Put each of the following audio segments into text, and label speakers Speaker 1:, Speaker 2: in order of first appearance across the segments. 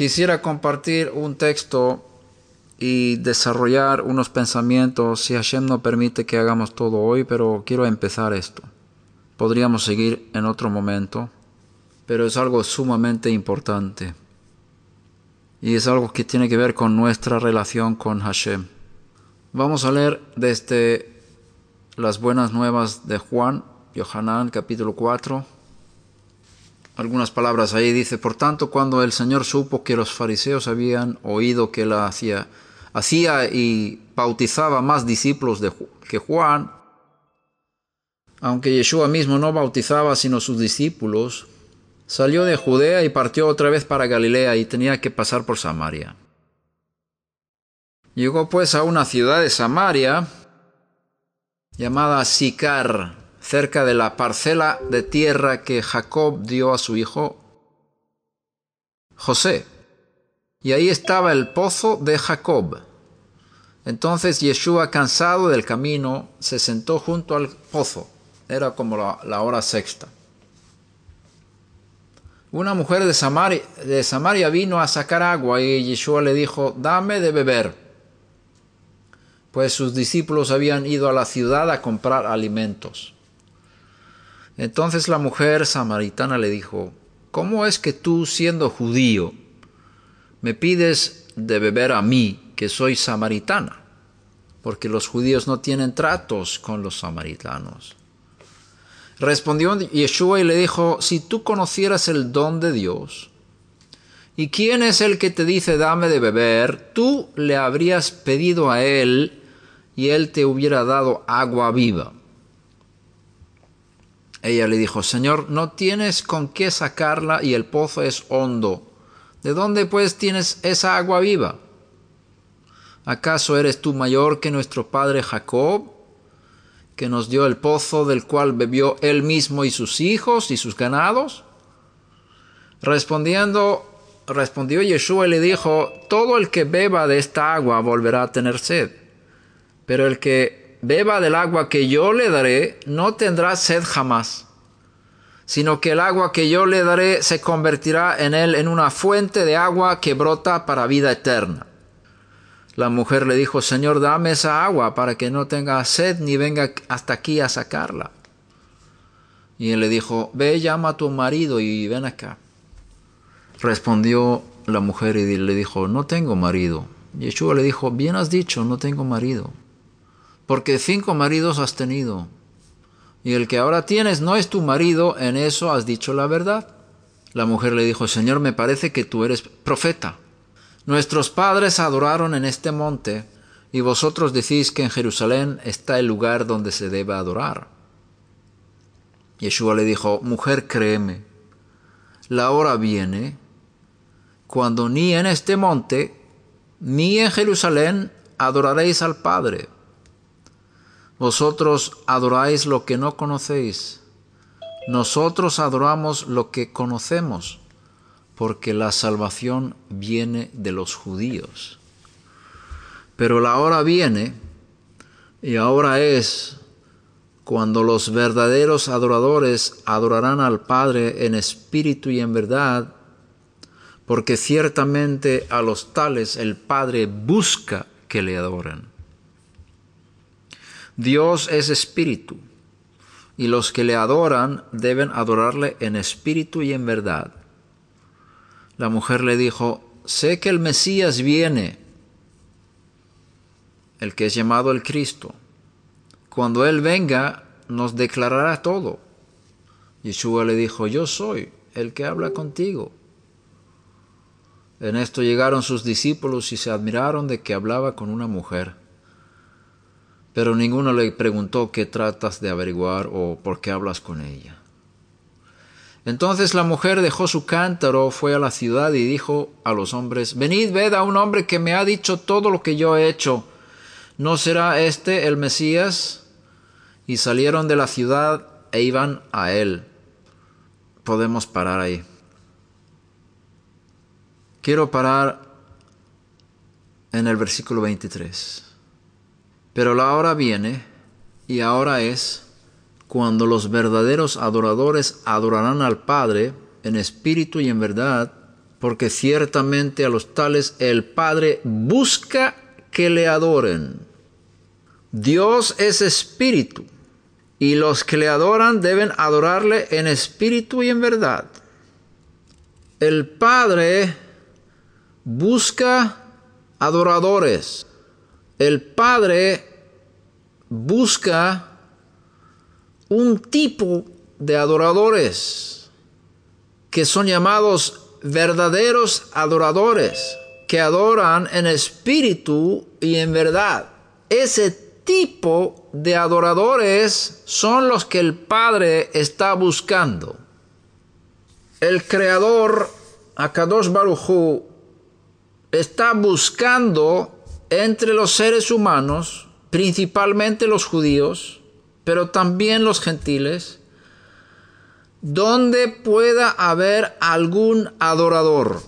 Speaker 1: Quisiera compartir un texto y desarrollar unos pensamientos si Hashem no permite que hagamos todo hoy, pero quiero empezar esto. Podríamos seguir en otro momento, pero es algo sumamente importante y es algo que tiene que ver con nuestra relación con Hashem. Vamos a leer desde las buenas nuevas de Juan, Yohanan capítulo 4 algunas palabras ahí dice, por tanto, cuando el Señor supo que los fariseos habían oído que la hacía, hacía y bautizaba más discípulos que Juan, aunque Yeshua mismo no bautizaba sino sus discípulos, salió de Judea y partió otra vez para Galilea y tenía que pasar por Samaria. Llegó pues a una ciudad de Samaria llamada Sicar, cerca de la parcela de tierra que Jacob dio a su hijo José. Y ahí estaba el pozo de Jacob. Entonces Yeshua, cansado del camino, se sentó junto al pozo. Era como la, hora sexta. Una mujer de Samaria, de Samaria, vino a sacar agua y Yeshua le dijo, dame de beber, pues sus discípulos habían ido a la ciudad a comprar alimentos. Entonces la mujer samaritana le dijo, ¿cómo es que tú, siendo judío, me pides de beber a mí, que soy samaritana? Porque los judíos no tienen tratos con los samaritanos. Respondió Yeshua y le dijo, si tú conocieras el don de Dios, ¿y quién es el que te dice dame de beber? Tú le habrías pedido a él y él te hubiera dado agua viva. Ella le dijo, Señor, no tienes con qué sacarla y el pozo es hondo. ¿De dónde pues tienes esa agua viva? ¿Acaso eres tú mayor que nuestro padre Jacob, que nos dio el pozo del cual bebió él mismo y sus hijos y sus ganados? Respondiendo, respondió Yeshua y le dijo, Todo el que beba de esta agua volverá a tener sed, pero el que beba del agua que yo le daré, no tendrá sed jamás, sino que el agua que yo le daré se convertirá en él en una fuente de agua que brota para vida eterna. La mujer le dijo, Señor, dame esa agua para que no tenga sed ni venga hasta aquí a sacarla. Y él le dijo, ve, llama a tu marido y ven acá. Respondió la mujer y le dijo, no tengo marido. Yeshua le dijo, bien has dicho, no tengo marido porque cinco maridos has tenido, y el que ahora tienes no es tu marido, en eso has dicho la verdad. La mujer le dijo, Señor, me parece que tú eres profeta. Nuestros padres adoraron en este monte, y vosotros decís que en Jerusalén está el lugar donde se debe adorar. Yeshua le dijo, Mujer, créeme, la hora viene cuando ni en este monte ni en Jerusalén adoraréis al Padre. Vosotros adoráis lo que no conocéis. Nosotros adoramos lo que conocemos, porque la salvación viene de los judíos. Pero la hora viene, y ahora es, cuando los verdaderos adoradores adorarán al Padre en espíritu y en verdad, porque ciertamente a los tales el Padre busca que le adoren. Dios es espíritu, y los que le adoran deben adorarle en espíritu y en verdad. La mujer le dijo, sé que el Mesías viene, el que es llamado el Cristo. Cuando Él venga, nos declarará todo. Yeshua le dijo, yo soy el que habla contigo. En esto llegaron sus discípulos y se admiraron de que hablaba con una mujer pero ninguno le preguntó qué tratas de averiguar o por qué hablas con ella. Entonces la mujer dejó su cántaro, fue a la ciudad y dijo a los hombres, Venid, ved a un hombre que me ha dicho todo lo que yo he hecho. ¿No será este el Mesías? Y salieron de la ciudad e iban a él. Podemos parar ahí. Quiero parar en el versículo 23. Pero la hora viene y ahora es cuando los verdaderos adoradores adorarán al Padre en espíritu y en verdad, porque ciertamente a los tales el Padre busca que le adoren. Dios es espíritu y los que le adoran deben adorarle en espíritu y en verdad. El Padre busca adoradores el padre busca un tipo de adoradores que son llamados verdaderos adoradores, que adoran en espíritu y en verdad. Ese tipo de adoradores son los que el Padre está buscando. El Creador, Akadosh Baruj está buscando entre los seres humanos, principalmente los judíos, pero también los gentiles, donde pueda haber algún adorador.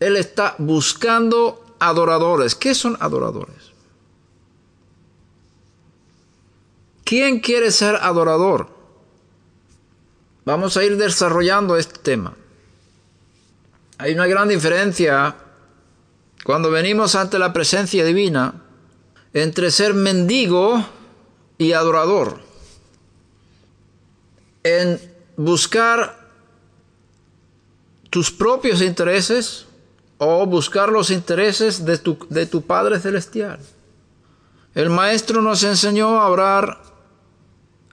Speaker 1: Él está buscando adoradores. ¿Qué son adoradores? ¿Quién quiere ser adorador? Vamos a ir desarrollando este tema. Hay una gran diferencia cuando venimos ante la presencia divina, entre ser mendigo y adorador, en buscar tus propios intereses o buscar los intereses de tu, de tu Padre Celestial. El Maestro nos enseñó a orar,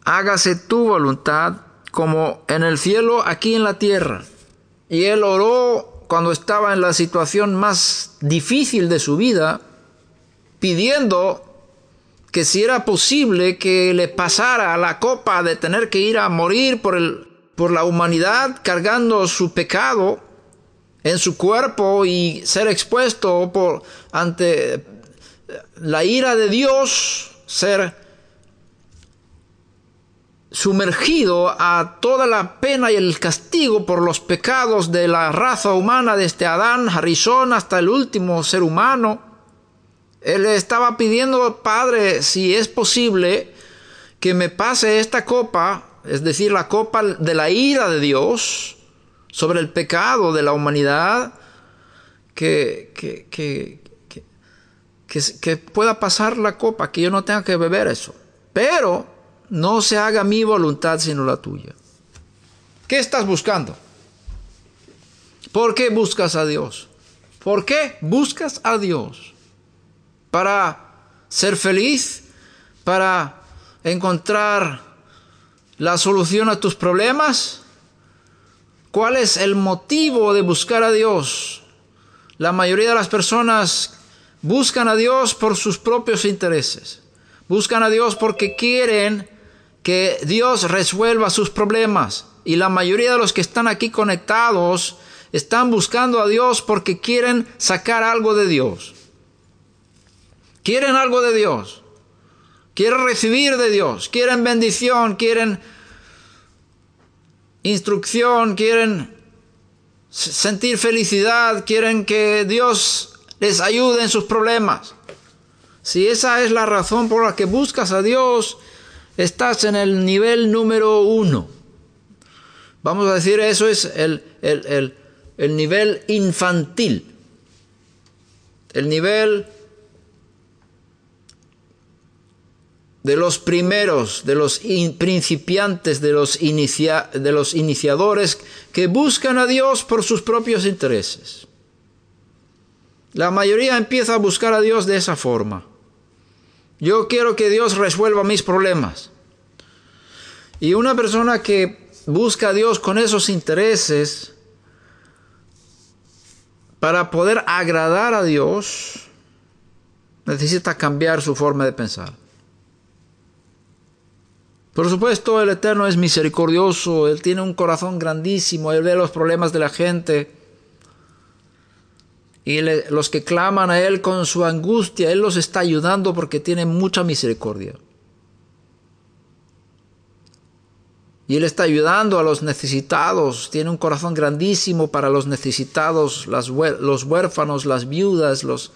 Speaker 1: hágase tu voluntad como en el cielo, aquí en la tierra. Y él oró cuando estaba en la situación más difícil de su vida, pidiendo que si era posible que le pasara la copa de tener que ir a morir por, el, por la humanidad cargando su pecado en su cuerpo y ser expuesto por, ante la ira de Dios, ser sumergido a toda la pena y el castigo por los pecados de la raza humana desde Adán, Harrison hasta el último ser humano. Él estaba pidiendo, Padre, si es posible, que me pase esta copa, es decir, la copa de la ira de Dios sobre el pecado de la humanidad, que, que, que, que pueda pasar la copa, que yo no tenga que beber eso. Pero no se haga mi voluntad sino la tuya. ¿Qué estás buscando? ¿Por qué buscas a Dios? ¿Por qué buscas a Dios? ¿Para ser feliz? ¿Para encontrar la solución a tus problemas? ¿Cuál es el motivo de buscar a Dios? La mayoría de las personas buscan a Dios por sus propios intereses. Buscan a Dios porque quieren que Dios resuelva sus problemas. Y la mayoría de los que están aquí conectados están buscando a Dios porque quieren sacar algo de Dios. Quieren algo de Dios. Quieren recibir de Dios. Quieren bendición. Quieren instrucción. Quieren sentir felicidad. Quieren que Dios les ayude en sus problemas. Si esa es la razón por la que buscas a Dios, Estás en el nivel número uno. Vamos a decir, eso es el, nivel infantil. El nivel de los primeros, de los principiantes, de los, inicia de los iniciadores que buscan a Dios por sus propios intereses. La mayoría empieza a buscar a Dios de esa forma. Yo quiero que Dios resuelva mis problemas. Y una persona que busca a Dios con esos intereses para poder agradar a Dios, necesita cambiar su forma de pensar. Por supuesto, el Eterno es misericordioso, Él tiene un corazón grandísimo, Él ve los problemas de la gente y los que claman a Él con su angustia, Él los está ayudando porque tiene mucha misericordia. Y Él está ayudando a los necesitados, tiene un corazón grandísimo para los necesitados, las, los huérfanos, las viudas, los,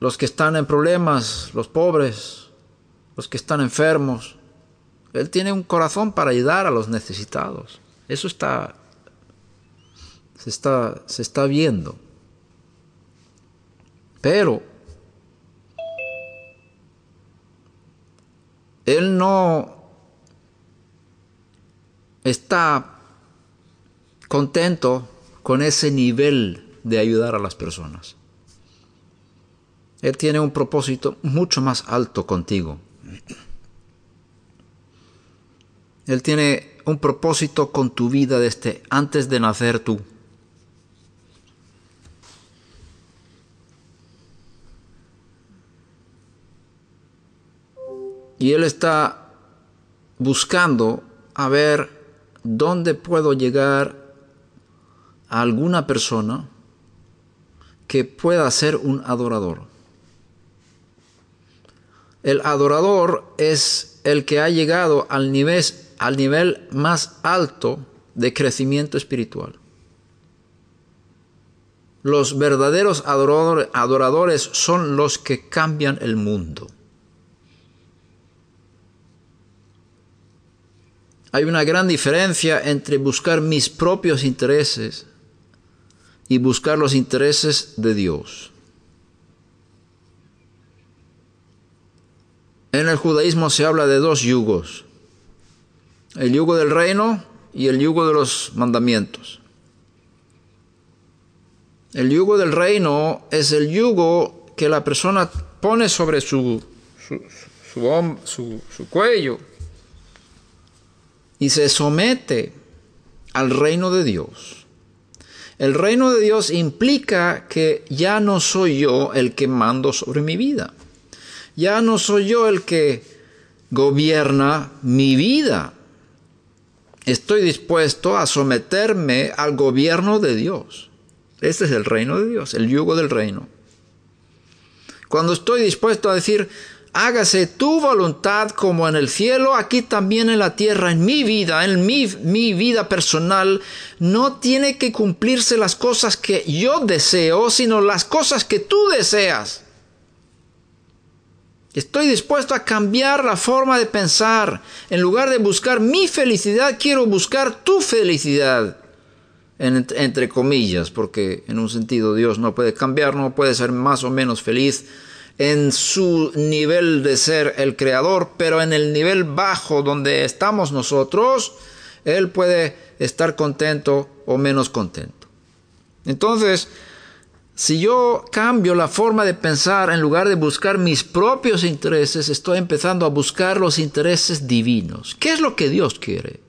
Speaker 1: los que están en problemas, los pobres, los que están enfermos. Él tiene un corazón para ayudar a los necesitados. Eso está se está, se está viendo. Pero Él no está contento con ese nivel de ayudar a las personas. Él tiene un propósito mucho más alto contigo. Él tiene un propósito con tu vida desde antes de nacer tú. Y él está buscando a ver dónde puedo llegar a alguna persona que pueda ser un adorador. El adorador es el que ha llegado al nivel, al nivel más alto de crecimiento espiritual. Los verdaderos adoradores son los que cambian el mundo. Hay una gran diferencia entre buscar mis propios intereses y buscar los intereses de Dios. En el judaísmo se habla de dos yugos, el yugo del reino y el yugo de los mandamientos. El yugo del reino es el yugo que la persona pone sobre su, su, cuello y se somete al reino de Dios. El reino de Dios implica que ya no soy yo el que mando sobre mi vida. Ya no soy yo el que gobierna mi vida. Estoy dispuesto a someterme al gobierno de Dios. Este es el reino de Dios, el yugo del reino. Cuando estoy dispuesto a decir, hágase tu voluntad como en el cielo, aquí también en la tierra, en mi vida, en mi, vida personal, no tiene que cumplirse las cosas que yo deseo, sino las cosas que tú deseas. Estoy dispuesto a cambiar la forma de pensar. En lugar de buscar mi felicidad, quiero buscar tu felicidad. entre comillas, porque en un sentido Dios no puede cambiar, no puede ser más o menos feliz en su nivel de ser el creador, pero en el nivel bajo donde estamos nosotros, Él puede estar contento o menos contento. Entonces, si yo cambio la forma de pensar en lugar de buscar mis propios intereses, estoy empezando a buscar los intereses divinos. ¿Qué es lo que Dios quiere?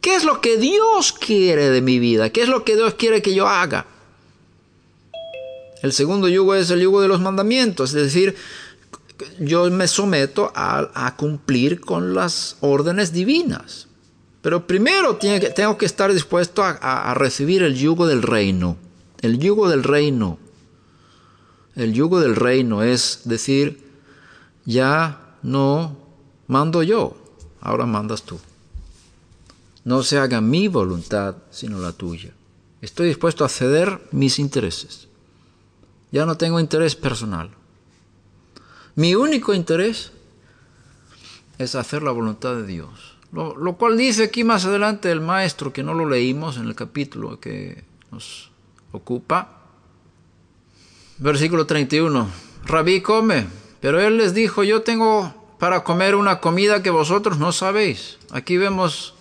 Speaker 1: ¿Qué es lo que Dios quiere de mi vida? ¿Qué es lo que Dios quiere que yo haga? El segundo yugo es el yugo de los mandamientos, es decir, yo me someto a, cumplir con las órdenes divinas. Pero primero tengo que estar dispuesto a, recibir el yugo del reino. El yugo del reino. El yugo del reino es decir, ya no mando yo, ahora mandas tú. No se haga mi voluntad, sino la tuya. Estoy dispuesto a ceder mis intereses. Ya no tengo interés personal. Mi único interés es hacer la voluntad de Dios. Lo, cual dice aquí más adelante el maestro, que no lo leímos en el capítulo que nos ocupa. Versículo 31. Rabí come, pero él les dijo, yo tengo para comer una comida que vosotros no sabéis. Aquí vemos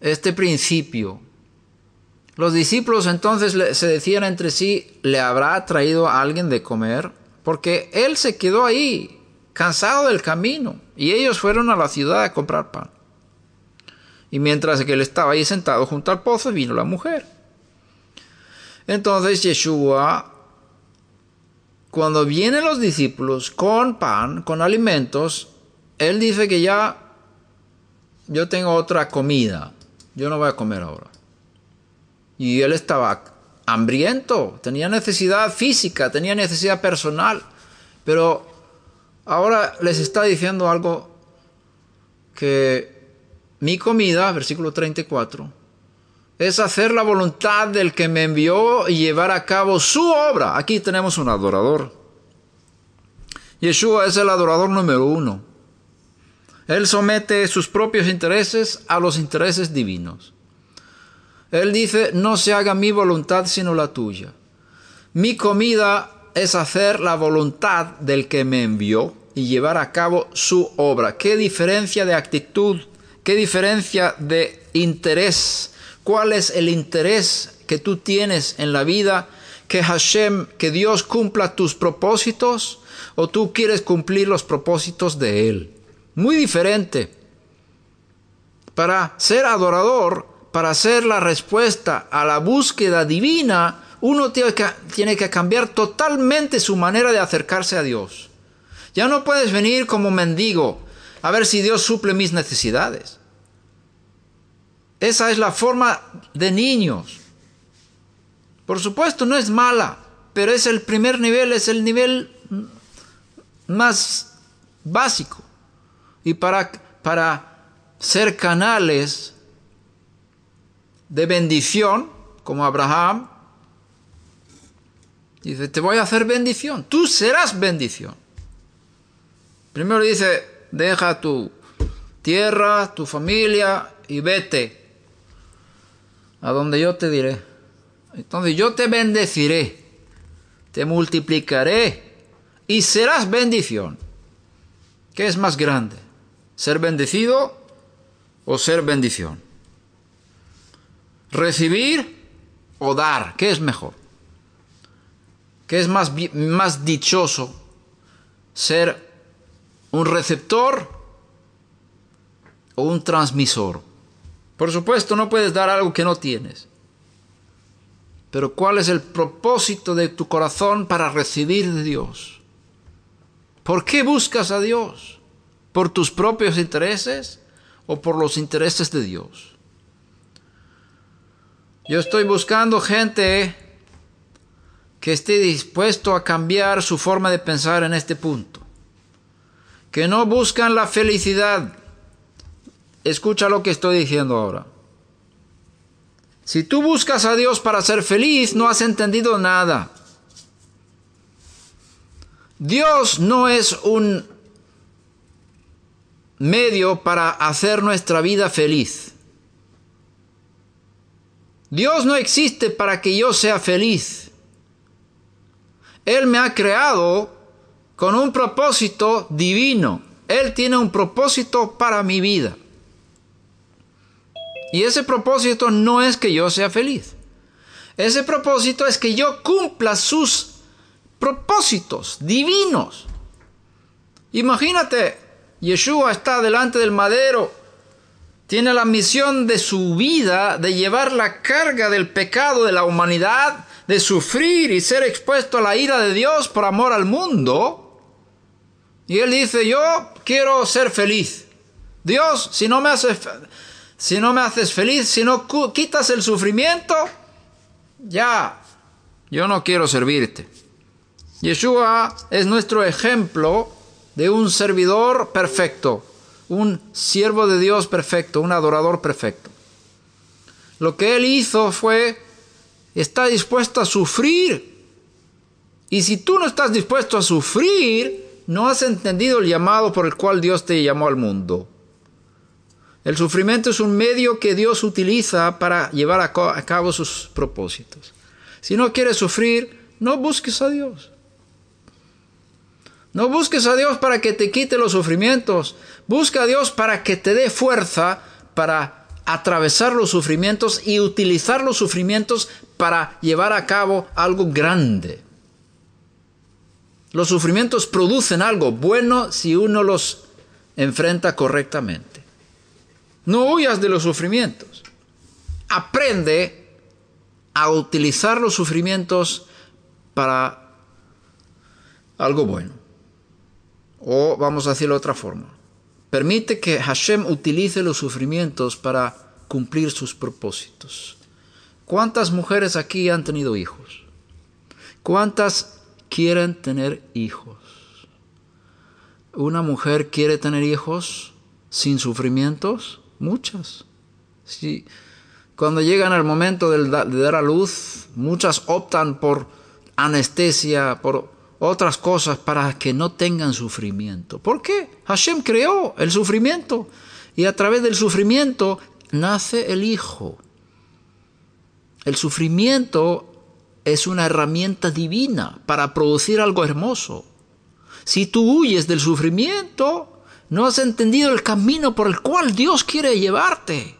Speaker 1: este principio los discípulos entonces se decían entre sí, ¿le habrá traído a alguien de comer? Porque él se quedó ahí, cansado del camino, y ellos fueron a la ciudad a comprar pan. Y mientras que él estaba ahí sentado junto al pozo, vino la mujer. Entonces Yeshua, cuando vienen los discípulos con pan, con alimentos, él dice que ya yo tengo otra comida, yo no voy a comer ahora. Y él estaba hambriento, tenía necesidad física, tenía necesidad personal. Pero ahora les está diciendo algo que mi comida, versículo 34, es hacer la voluntad del que me envió y llevar a cabo su obra. Aquí tenemos un adorador. Yeshua es el adorador número uno. Él somete sus propios intereses a los intereses divinos. Él dice, no se haga mi voluntad sino la tuya. Mi comida es hacer la voluntad del que me envió y llevar a cabo su obra. ¿Qué diferencia de actitud? ¿Qué diferencia de interés? ¿Cuál es el interés que tú tienes en la vida? Que Hashem, que Dios cumpla tus propósitos o tú quieres cumplir los propósitos de Él. Muy diferente. Para ser adorador para hacer la respuesta a la búsqueda divina, uno tiene que, tiene que, cambiar totalmente su manera de acercarse a Dios. Ya no puedes venir como mendigo a ver si Dios suple mis necesidades. Esa es la forma de niños. Por supuesto, no es mala, pero es el primer nivel, es el nivel más básico. Y para, para ser canales de bendición, como Abraham, dice, te voy a hacer bendición, tú serás bendición. Primero dice, deja tu tierra, tu familia y vete a donde yo te diré. Entonces yo te bendeciré, te multiplicaré y serás bendición. ¿Qué es más grande? ¿Ser bendecido o ser bendición? ¿Recibir o dar? ¿Qué es mejor? ¿Qué es más, más dichoso? ¿Ser un receptor o un transmisor? Por supuesto, no puedes dar algo que no tienes. Pero ¿cuál es el propósito de tu corazón para recibir de Dios? ¿Por qué buscas a Dios? ¿Por tus propios intereses o por los intereses de Dios? Yo estoy buscando gente que esté dispuesto a cambiar su forma de pensar en este punto. Que no buscan la felicidad. Escucha lo que estoy diciendo ahora. Si tú buscas a Dios para ser feliz, no has entendido nada. Dios no es un medio para hacer nuestra vida feliz. Dios no existe para que yo sea feliz. Él me ha creado con un propósito divino. Él tiene un propósito para mi vida. Y ese propósito no es que yo sea feliz. Ese propósito es que yo cumpla sus propósitos divinos. Imagínate, Yeshua está delante del madero tiene la misión de su vida de llevar la carga del pecado de la humanidad, de sufrir y ser expuesto a la ira de Dios por amor al mundo. Y él dice, yo quiero ser feliz. Dios, si no me haces, feliz, si no quitas el sufrimiento, ya, yo no quiero servirte. Yeshua es nuestro ejemplo de un servidor perfecto un siervo de Dios perfecto, un adorador perfecto. Lo que él hizo fue, está dispuesto a sufrir. Y si tú no estás dispuesto a sufrir, no has entendido el llamado por el cual Dios te llamó al mundo. El sufrimiento es un medio que Dios utiliza para llevar a cabo sus propósitos. Si no quieres sufrir, no busques a Dios. No busques a Dios para que te quite los sufrimientos. Busca a Dios para que te dé fuerza para atravesar los sufrimientos y utilizar los sufrimientos para llevar a cabo algo grande. Los sufrimientos producen algo bueno si uno los enfrenta correctamente. No huyas de los sufrimientos. Aprende a utilizar los sufrimientos para algo bueno. O vamos a decirlo de otra forma. Permite que Hashem utilice los sufrimientos para cumplir sus propósitos. ¿Cuántas mujeres aquí han tenido hijos? ¿Cuántas quieren tener hijos? ¿Una mujer quiere tener hijos sin sufrimientos? Muchas. Sí. Cuando llegan al momento de dar a luz, muchas optan por anestesia, por otras cosas para que no tengan sufrimiento. ¿Por qué? Hashem creó el sufrimiento y a través del sufrimiento nace el Hijo. El sufrimiento es una herramienta divina para producir algo hermoso. Si tú huyes del sufrimiento, no has entendido el camino por el cual Dios quiere llevarte.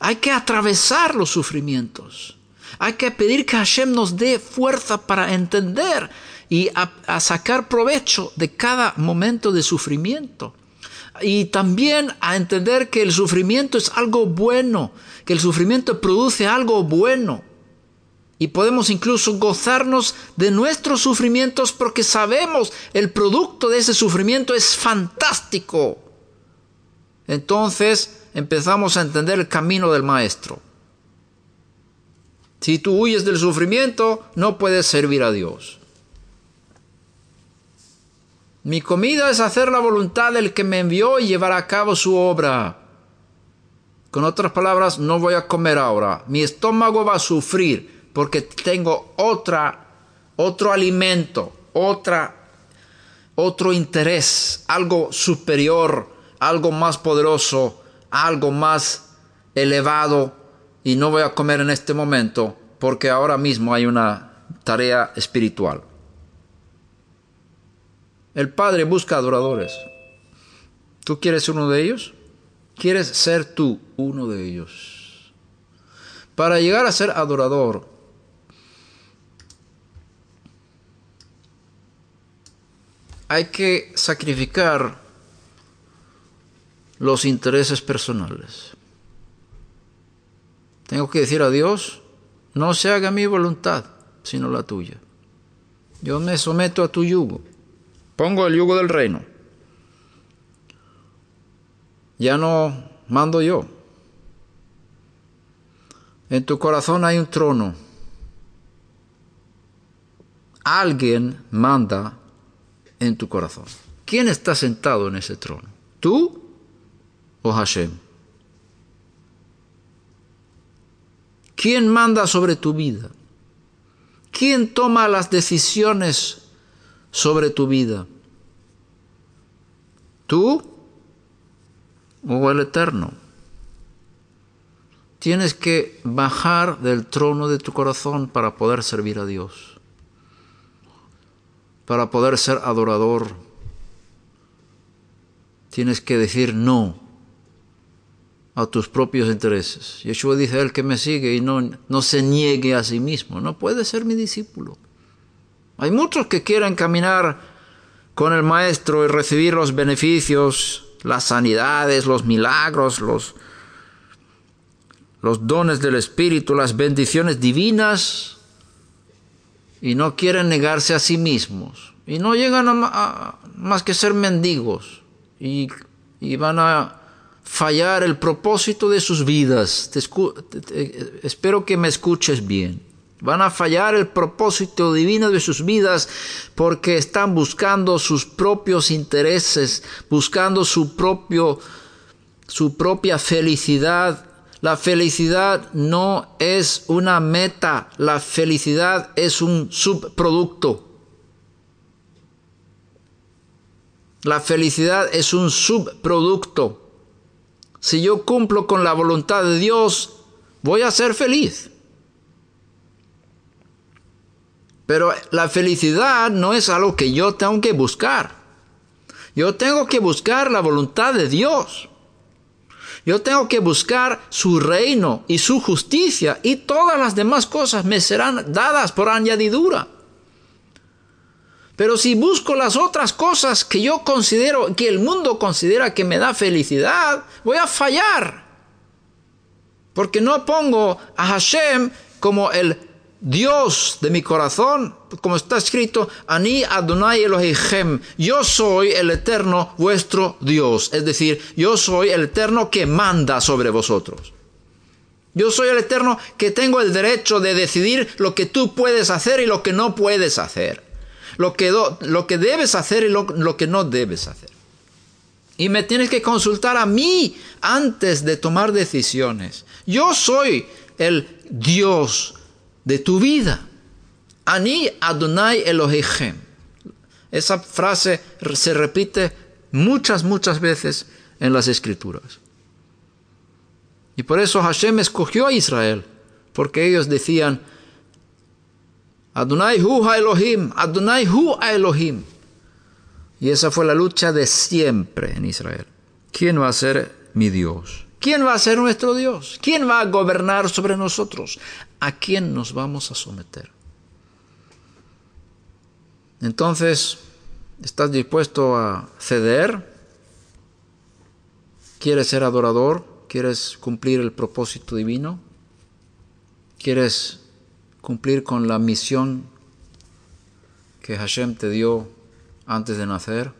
Speaker 1: Hay que atravesar los sufrimientos. Hay que pedir que Hashem nos dé fuerza para entender y a, sacar provecho de cada momento de sufrimiento y también a entender que el sufrimiento es algo bueno, que el sufrimiento produce algo bueno. Y podemos incluso gozarnos de nuestros sufrimientos porque sabemos el producto de ese sufrimiento es fantástico. Entonces empezamos a entender el camino del maestro. Si tú huyes del sufrimiento, no puedes servir a Dios. Mi comida es hacer la voluntad del que me envió y llevar a cabo su obra. Con otras palabras, no voy a comer ahora. Mi estómago va a sufrir porque tengo otra, otro alimento, otra, otro interés, algo superior, algo más poderoso, algo más elevado y no voy a comer en este momento porque ahora mismo hay una tarea espiritual. El Padre busca adoradores. ¿Tú quieres ser uno de ellos? ¿Quieres ser tú uno de ellos? Para llegar a ser adorador, hay que sacrificar los intereses personales. Tengo que decir a Dios, no se haga mi voluntad, sino la tuya. Yo me someto a tu yugo. Pongo el yugo del reino. Ya no mando yo. En tu corazón hay un trono. Alguien manda en tu corazón. ¿Quién está sentado en ese trono? ¿Tú o Hashem? ¿Quién manda sobre tu vida? ¿Quién toma las decisiones sobre tu vida. ¿Tú o oh, el Eterno? Tienes que bajar del trono de tu corazón para poder servir a Dios, para poder ser adorador. Tienes que decir no a tus propios intereses. Yeshua dice, el que me sigue y no, no se niegue a sí mismo, no puede ser mi discípulo. Hay muchos que quieren caminar con el Maestro y recibir los beneficios, las sanidades, los milagros, los, dones del Espíritu, las bendiciones divinas, y no quieren negarse a sí mismos. Y no llegan a, más que ser mendigos. Y, van a fallar el propósito de sus vidas. Eh, espero que me escuches bien. Van a fallar el propósito divino de sus vidas porque están buscando sus propios intereses, buscando su propio su propia felicidad. La felicidad no es una meta, la felicidad es un subproducto. La felicidad es un subproducto. Si yo cumplo con la voluntad de Dios, voy a ser feliz. Pero la felicidad no es algo que yo tengo que buscar. Yo tengo que buscar la voluntad de Dios. Yo tengo que buscar su reino y su justicia y todas las demás cosas me serán dadas por añadidura. Pero si busco las otras cosas que yo considero, que el mundo considera que me da felicidad, voy a fallar. Porque no pongo a Hashem como el Dios de mi corazón, como está escrito, Ani Adonai Elohim, yo soy el eterno vuestro Dios, es decir, yo soy el eterno que manda sobre vosotros. Yo soy el eterno que tengo el derecho de decidir lo que tú puedes hacer y lo que no puedes hacer, lo que, lo que debes hacer y lo, lo que no debes hacer. Y me tienes que consultar a mí antes de tomar decisiones. Yo soy el Dios de tu vida. Ani Adonai elohim. Esa frase se repite muchas, muchas veces en las escrituras. Y por eso Hashem escogió a Israel, porque ellos decían, Adonai Hu Elohim, Adonai Hu Elohim. Y esa fue la lucha de siempre en Israel. ¿Quién va a ser mi Dios? ¿Quién va a ser nuestro Dios? ¿Quién va a gobernar sobre nosotros? ¿A quién nos vamos a someter? Entonces, ¿estás dispuesto a ceder? ¿Quieres ser adorador? ¿Quieres cumplir el propósito divino? ¿Quieres cumplir con la misión que Hashem te dio antes de nacer?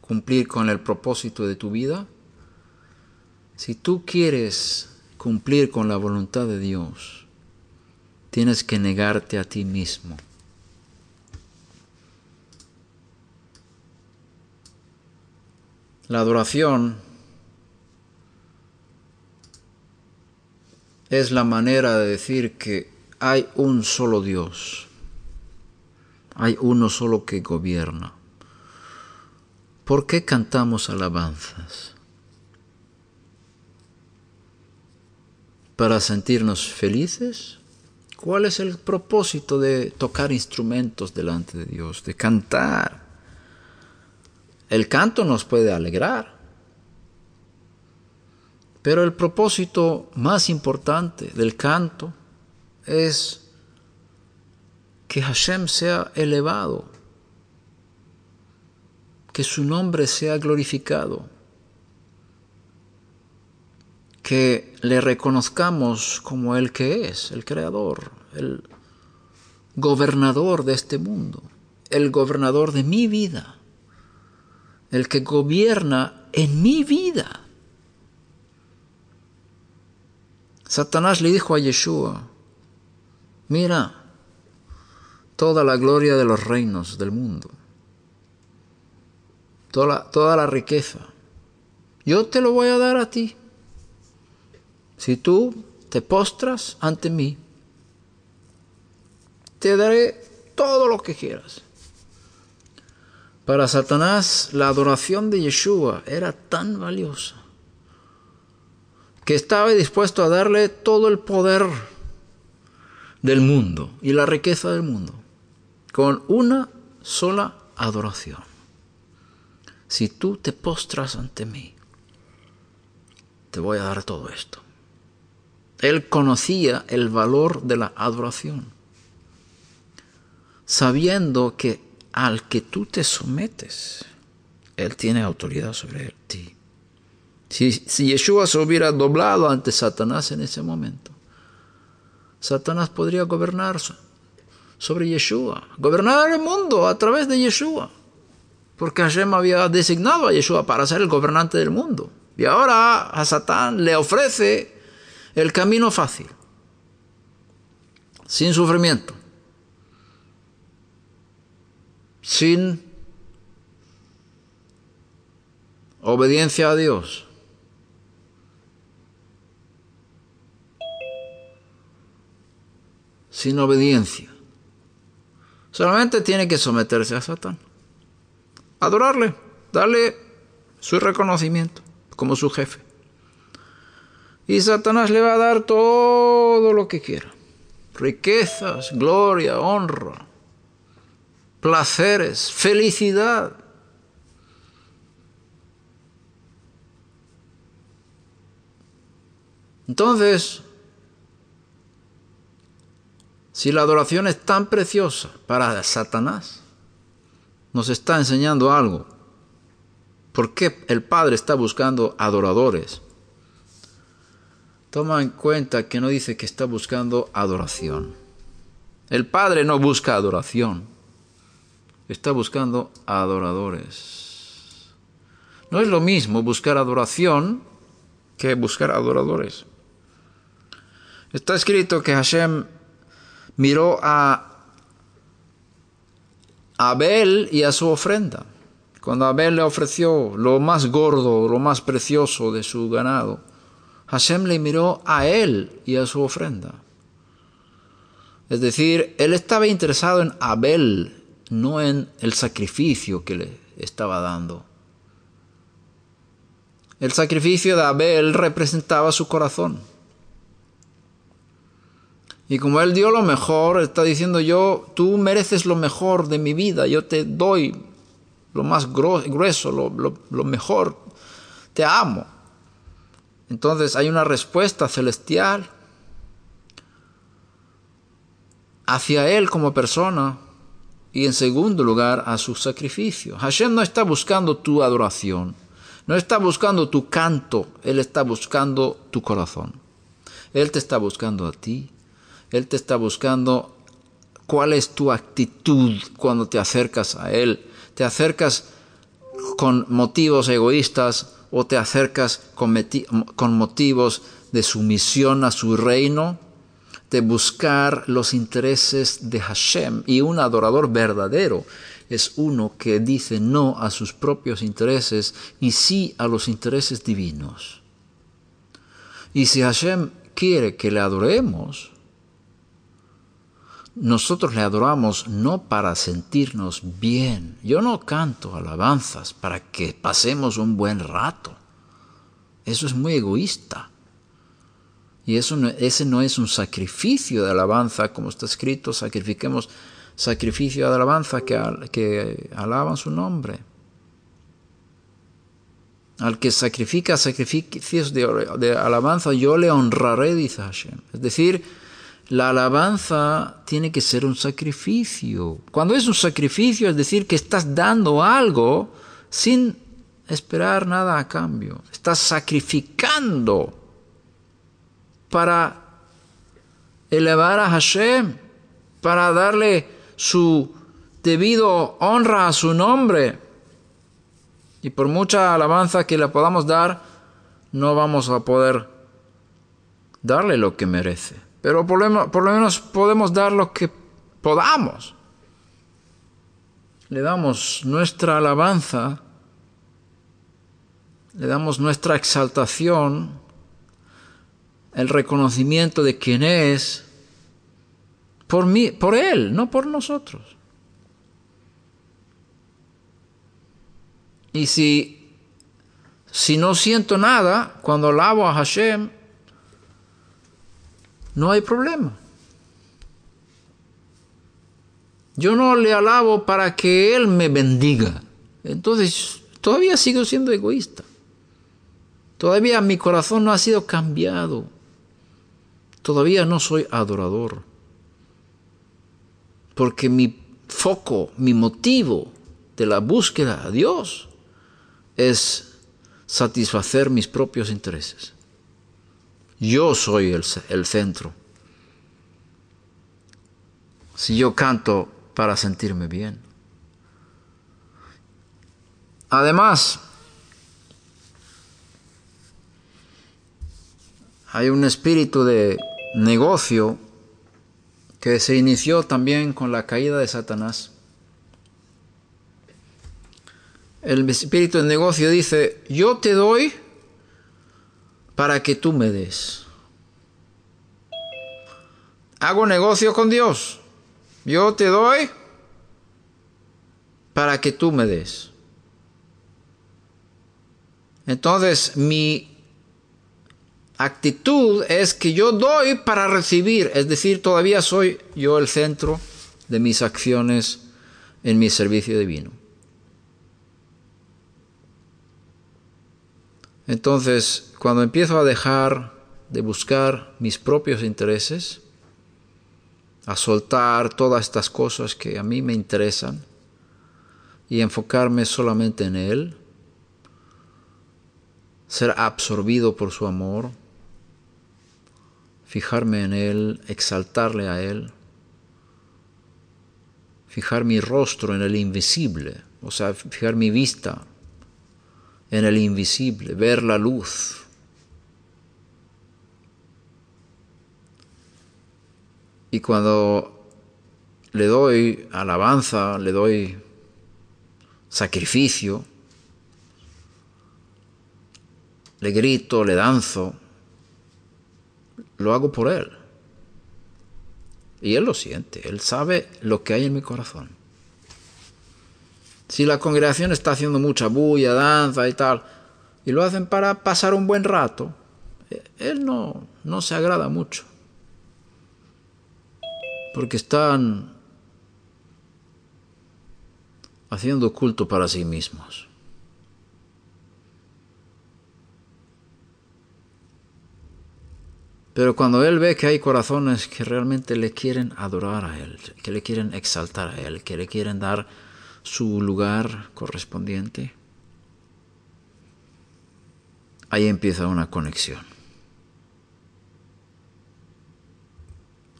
Speaker 1: ¿Cumplir con el propósito de tu vida? Si tú quieres cumplir con la voluntad de Dios, tienes que negarte a ti mismo. La adoración es la manera de decir que hay un solo Dios, hay uno solo que gobierna. ¿Por qué cantamos alabanzas? para sentirnos felices? ¿Cuál es el propósito de tocar instrumentos delante de Dios, de cantar? El canto nos puede alegrar, pero el propósito más importante del canto es que Hashem sea elevado, que su nombre sea glorificado que le reconozcamos como el que es, el creador, el gobernador de este mundo, el gobernador de mi vida, el que gobierna en mi vida. Satanás le dijo a Yeshua, mira, toda la gloria de los reinos del mundo, toda, toda la riqueza, yo te lo voy a dar a ti si tú te postras ante mí, te daré todo lo que quieras. Para Satanás la adoración de Yeshua era tan valiosa que estaba dispuesto a darle todo el poder del mundo y la riqueza del mundo con una sola adoración. Si tú te postras ante mí, te voy a dar todo esto. Él conocía el valor de la adoración, sabiendo que al que tú te sometes, Él tiene autoridad sobre ti. Si, si Yeshua se hubiera doblado ante Satanás en ese momento, Satanás podría gobernar sobre Yeshua, gobernar el mundo a través de Yeshua, porque Hashem había designado a Yeshua para ser el gobernante del mundo. Y ahora a Satán le ofrece el camino fácil, sin sufrimiento, sin obediencia a Dios. sin obediencia. Solamente tiene que someterse a Satán. Adorarle, darle su reconocimiento como su jefe. Y Satanás le va a dar todo lo que quiera. Riquezas, gloria, honra, placeres, felicidad. Entonces, si la adoración es tan preciosa para Satanás, nos está enseñando algo. ¿Por qué el Padre está buscando adoradores? Toma en cuenta que no dice que está buscando adoración. El Padre no busca adoración. Está buscando adoradores. No es lo mismo buscar adoración que buscar adoradores. Está escrito que Hashem miró a Abel y a su ofrenda. Cuando Abel le ofreció lo más gordo, lo más precioso de su ganado, Hashem le miró a él y a su ofrenda. Es decir, él estaba interesado en Abel, no en el sacrificio que le estaba dando. El sacrificio de Abel representaba su corazón. Y como él dio lo mejor, está diciendo yo, tú mereces lo mejor de mi vida, yo te doy lo más grueso, lo, lo mejor, te amo. Entonces hay una respuesta celestial hacia Él como persona y en segundo lugar a su sacrificio. Hashem no está buscando tu adoración, no está buscando tu canto, Él está buscando tu corazón. Él te está buscando a ti, Él te está buscando cuál es tu actitud cuando te acercas a Él. Te acercas con motivos egoístas, o te acercas con, motivos de sumisión a su reino, de buscar los intereses de Hashem. Y un adorador verdadero es uno que dice no a sus propios intereses y sí a los intereses divinos. Y si Hashem quiere que le adoremos, nosotros le adoramos no para sentirnos bien. Yo no canto alabanzas para que pasemos un buen rato. Eso es muy egoísta. Y eso no, ese no es un sacrificio de alabanza, como está escrito, sacrifiquemos sacrificio de alabanza que, alaban su nombre. Al que sacrifica sacrificios de, de alabanza, yo le honraré, dice Hashem. Es decir, la alabanza tiene que ser un sacrificio. Cuando es un sacrificio, es decir, que estás dando algo sin esperar nada a cambio. Estás sacrificando para elevar a Hashem, para darle su debido honra a su nombre. Y por mucha alabanza que le podamos dar, no vamos a poder darle lo que merece pero por lo, menos podemos dar lo que podamos. Le damos nuestra alabanza, le damos nuestra exaltación, el reconocimiento de quién es, por, mí, por Él, no por nosotros. Y si, si no siento nada cuando alabo a Hashem, no hay problema. Yo no le alabo para que Él me bendiga. Entonces, todavía sigo siendo egoísta. Todavía mi corazón no ha sido cambiado. Todavía no soy adorador. Porque mi foco, mi motivo de la búsqueda a Dios es satisfacer mis propios intereses. Yo soy el, centro. Si yo canto para sentirme bien. Además, hay un espíritu de negocio que se inició también con la caída de Satanás. El espíritu de negocio dice, yo te doy para que tú me des. Hago negocio con Dios. Yo te doy para que tú me des. Entonces mi actitud es que yo doy para recibir, es decir, todavía soy yo el centro de mis acciones en mi servicio divino. Entonces, cuando empiezo a dejar de buscar mis propios intereses, a soltar todas estas cosas que a mí me interesan y enfocarme solamente en Él, ser absorbido por su amor, fijarme en Él, exaltarle a Él, fijar mi rostro en el invisible, o sea, fijar mi vista en el invisible, ver la luz Y cuando le doy alabanza, le doy sacrificio, le grito, le danzo, lo hago por Él. Y Él lo siente, Él sabe lo que hay en mi corazón. Si la congregación está haciendo mucha bulla, danza y tal, y lo hacen para pasar un buen rato, e-, Él no, no se agrada mucho porque están haciendo culto para sí mismos. Pero cuando Él ve que hay corazones que realmente le quieren adorar a Él, que le quieren exaltar a Él, que le quieren dar su lugar correspondiente, ahí empieza una conexión.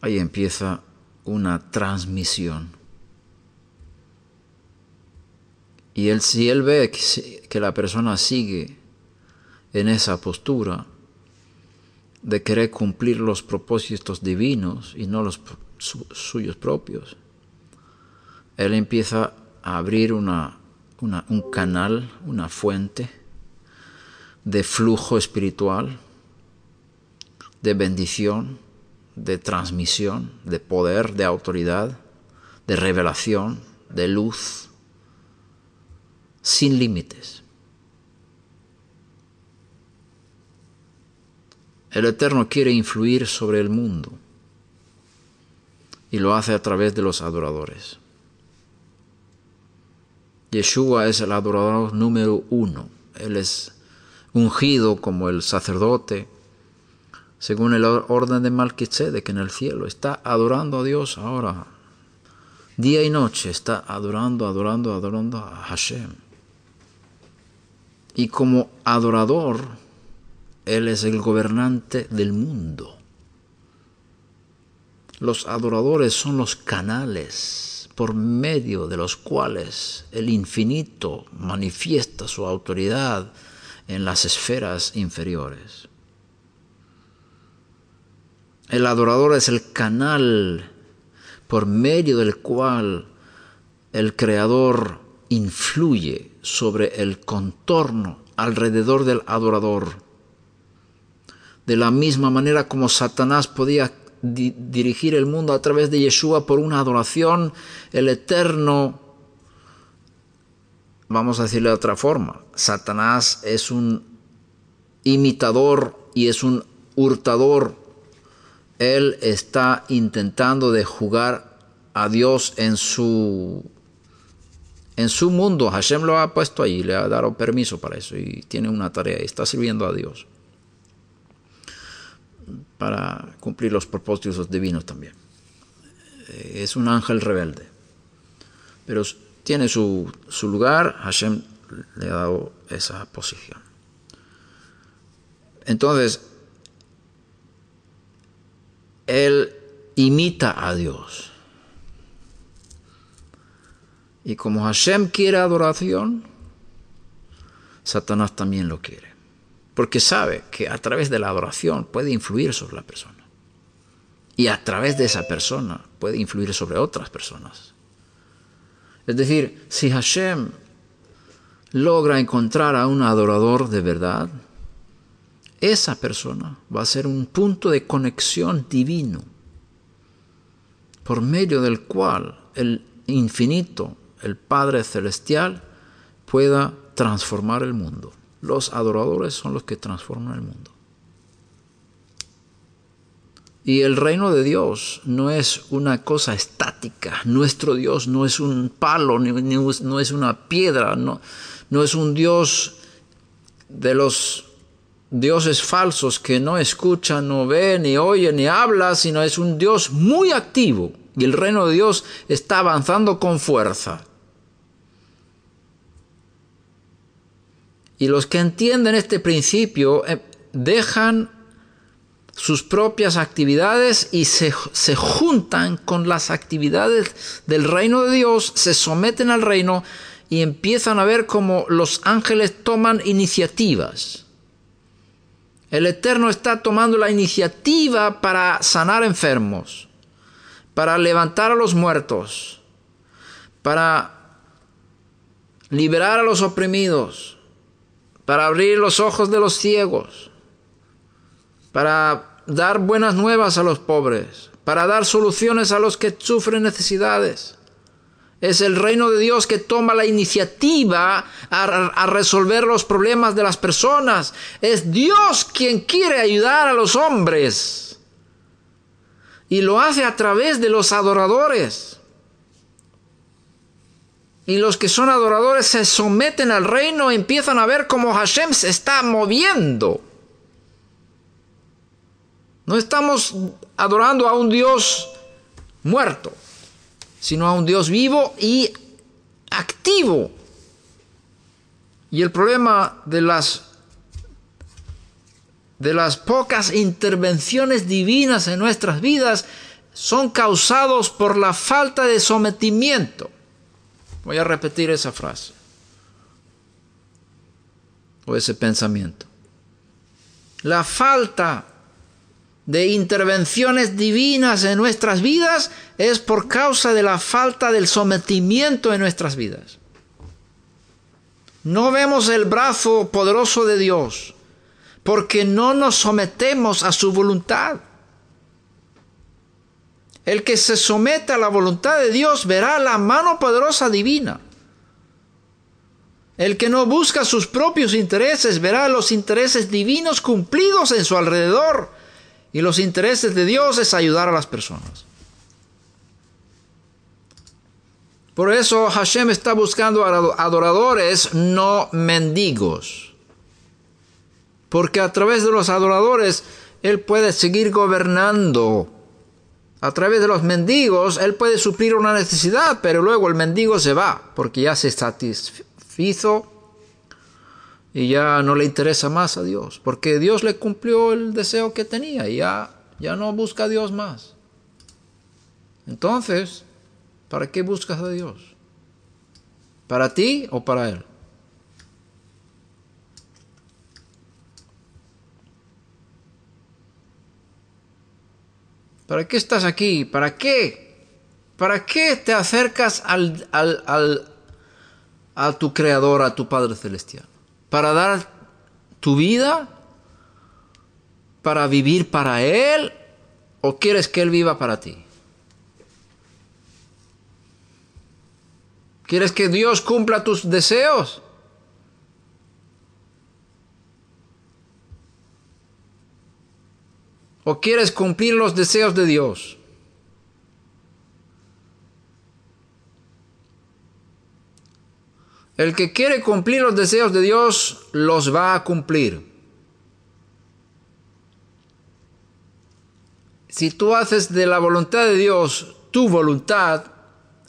Speaker 1: Ahí empieza una transmisión. Y él, si él ve que, la persona sigue en esa postura de querer cumplir los propósitos divinos y no los suyos propios, él empieza a abrir un canal, una fuente de flujo espiritual, de bendición, de transmisión, de poder, de autoridad, de revelación, de luz, sin límites. El Eterno quiere influir sobre el mundo y lo hace a través de los adoradores. Yeshua es el adorador número uno. Él es ungido como el sacerdote, según el orden de que en el cielo. Está adorando a Dios ahora. Día y noche está adorando, adorando, adorando a Hashem. Y como adorador, Él es el gobernante del mundo. Los adoradores son los canales por medio de los cuales el infinito manifiesta su autoridad en las esferas inferiores. El adorador es el canal por medio del cual el creador influye sobre el contorno alrededor del adorador. De la misma manera como Satanás podía dirigir el mundo a través de Yeshua por una adoración, el eterno, vamos a decirle de otra forma, Satanás es un imitador y es un hurtador él está intentando de jugar a Dios en su en su mundo. Hashem lo ha puesto ahí, le ha dado permiso para eso y tiene una tarea y está sirviendo a Dios para cumplir los propósitos divinos también. Es un ángel rebelde, pero tiene su, su lugar, Hashem le ha dado esa posición. Entonces, él imita a Dios. Y como Hashem quiere adoración, Satanás también lo quiere. Porque sabe que a través de la adoración puede influir sobre la persona. Y a través de esa persona puede influir sobre otras personas. Es decir, si Hashem logra encontrar a un adorador de verdad, esa persona va a ser un punto de conexión divino por medio del cual el infinito, el Padre Celestial, pueda transformar el mundo. Los adoradores son los que transforman el mundo. Y el reino de Dios no es una cosa estática. Nuestro Dios no es un palo, no es una piedra, no, no es un Dios de los dioses falsos que no escuchan, no ven, ni oyen, ni habla, sino es un Dios muy activo. Y el reino de Dios está avanzando con fuerza. Y los que entienden este principio eh, dejan sus propias actividades y se, se juntan con las actividades del reino de Dios, se someten al reino y empiezan a ver cómo los ángeles toman iniciativas. El Eterno está tomando la iniciativa para sanar enfermos, para levantar a los muertos, para liberar a los oprimidos, para abrir los ojos de los ciegos, para dar buenas nuevas a los pobres, para dar soluciones a los que sufren necesidades. Es el reino de Dios que toma la iniciativa a, resolver los problemas de las personas. Es Dios quien quiere ayudar a los hombres. Y lo hace a través de los adoradores. Y los que son adoradores se someten al reino, y empiezan a ver cómo Hashem se está moviendo. No estamos adorando a un Dios muerto sino a un Dios vivo y activo. Y el problema de las de las pocas intervenciones divinas en nuestras vidas son causados por la falta de sometimiento. Voy a repetir esa frase o ese pensamiento. La falta de intervenciones divinas en nuestras vidas es por causa de la falta del sometimiento en nuestras vidas. No vemos el brazo poderoso de Dios porque no nos sometemos a su voluntad. El que se somete a la voluntad de Dios verá la mano poderosa divina. El que no busca sus propios intereses verá los intereses divinos cumplidos en su alrededor. Y los intereses de Dios es ayudar a las personas. Por eso Hashem está buscando adoradores, no mendigos. Porque a través de los adoradores Él puede seguir gobernando. A través de los mendigos Él puede suplir una necesidad, pero luego el mendigo se va porque ya se satisfizo y ya no le interesa más a Dios. Porque Dios le cumplió el deseo que tenía y ya, ya no busca a Dios más. Entonces, ¿Para qué buscas a Dios? ¿Para ti o para Él? ¿Para qué estás aquí? ¿Para qué? ¿Para qué te acercas al, al, a tu Creador, a tu Padre Celestial? ¿Para dar tu vida? ¿Para vivir para Él? ¿O quieres que Él viva para ti? ¿Quieres que Dios cumpla tus deseos? ¿O quieres cumplir los deseos de Dios? El que quiere cumplir los deseos de Dios los va a cumplir. Si tú haces de la voluntad de Dios tu voluntad,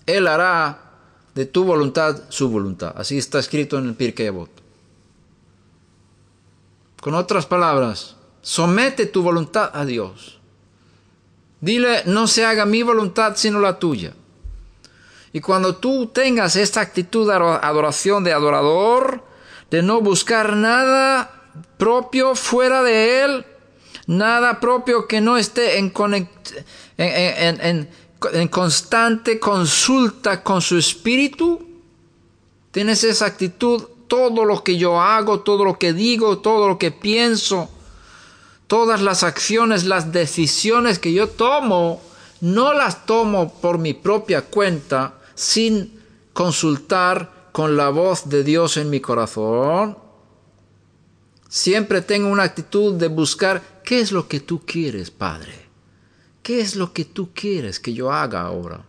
Speaker 1: Él hará de tu voluntad su voluntad. Así está escrito en el Pirkei Con otras palabras, somete tu voluntad a Dios. Dile, no se haga mi voluntad sino la tuya. Y cuando tú tengas esta actitud de adoración de adorador, de no buscar nada propio fuera de Él, nada propio que no esté en, en, en en constante consulta con su espíritu, tienes esa actitud, todo lo que yo hago, todo lo que digo, todo lo que pienso, todas las acciones, las decisiones que yo tomo, no las tomo por mi propia cuenta sin consultar con la voz de Dios en mi corazón. Siempre tengo una actitud de buscar qué es lo que tú quieres, Padre. ¿Qué es lo que tú quieres que yo haga ahora?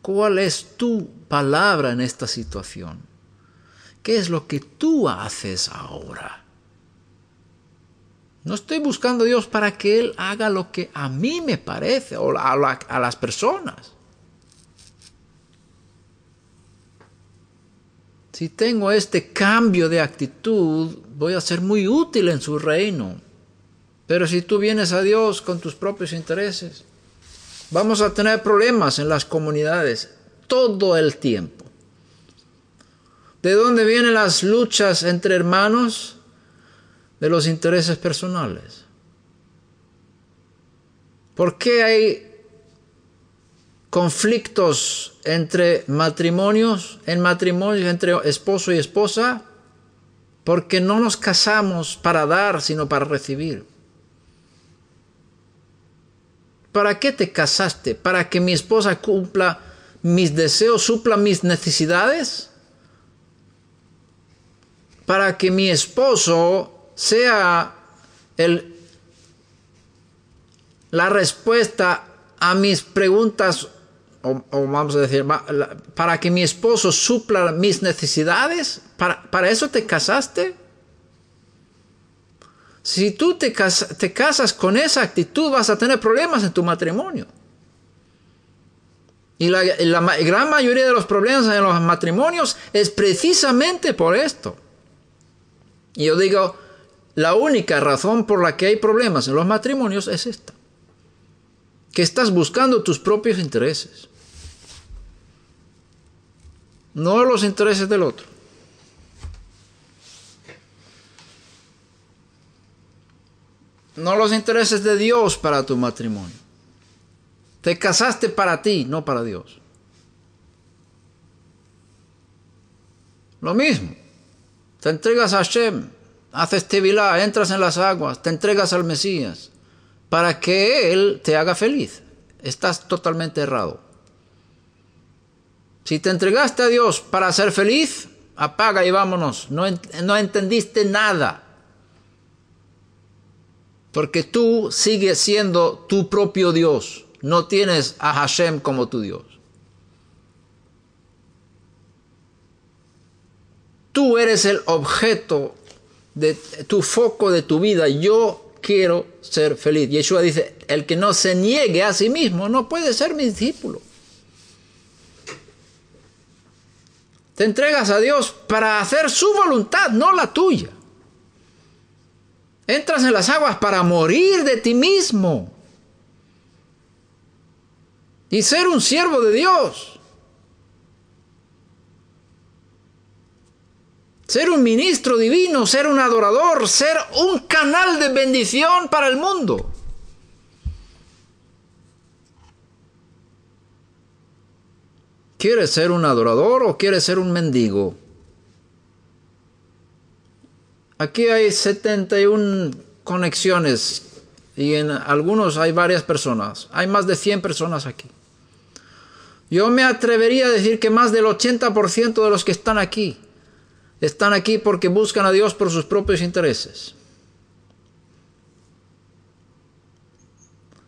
Speaker 1: ¿Cuál es tu palabra en esta situación? ¿Qué es lo que tú haces ahora? No estoy buscando a Dios para que Él haga lo que a mí me parece o a, a las personas. Si tengo este cambio de actitud, voy a ser muy útil en su reino. Pero si tú vienes a Dios con tus propios intereses, vamos a tener problemas en las comunidades todo el tiempo. ¿De dónde vienen las luchas entre hermanos? De los intereses personales. ¿Por qué hay conflictos entre matrimonios, en matrimonios entre esposo y esposa? Porque no nos casamos para dar, sino para recibir. ¿Para qué te casaste? ¿Para que mi esposa cumpla mis deseos, supla mis necesidades? ¿Para que mi esposo sea el, la respuesta a mis preguntas, o, vamos a decir, para que mi esposo supla mis necesidades? ¿Para, para eso te casaste? Si tú te, casas, con esa actitud, vas a tener problemas en tu matrimonio. Y la, la, gran mayoría de los problemas en los matrimonios es precisamente por esto. Y yo digo, la única razón por la que hay problemas en los matrimonios es esta. Que estás buscando tus propios intereses. No los intereses del otro. no los intereses de Dios para tu matrimonio. Te casaste para ti, no para Dios. Lo mismo. Te entregas a Hashem, haces tevilá, entras en las aguas, te entregas al Mesías para que Él te haga feliz. Estás totalmente errado. Si te entregaste a Dios para ser feliz, apaga y vámonos. No, no entendiste nada. Porque tú sigues siendo tu propio Dios. No tienes a Hashem como tu Dios. Tú eres el objeto de tu foco de tu vida. Yo quiero ser feliz. Yeshua dice, el que no se niegue a sí mismo no puede ser mi discípulo. Te entregas a Dios para hacer su voluntad, no la tuya. Entras en las aguas para morir de ti mismo y ser un siervo de Dios. Ser un ministro divino, ser un adorador, ser un canal de bendición para el mundo. ¿Quieres ser un adorador o quieres ser un mendigo? Aquí hay 71 conexiones y en algunos hay varias personas. Hay más de 100 personas aquí. Yo me atrevería a decir que más del 80% de los que están aquí están aquí porque buscan a Dios por sus propios intereses.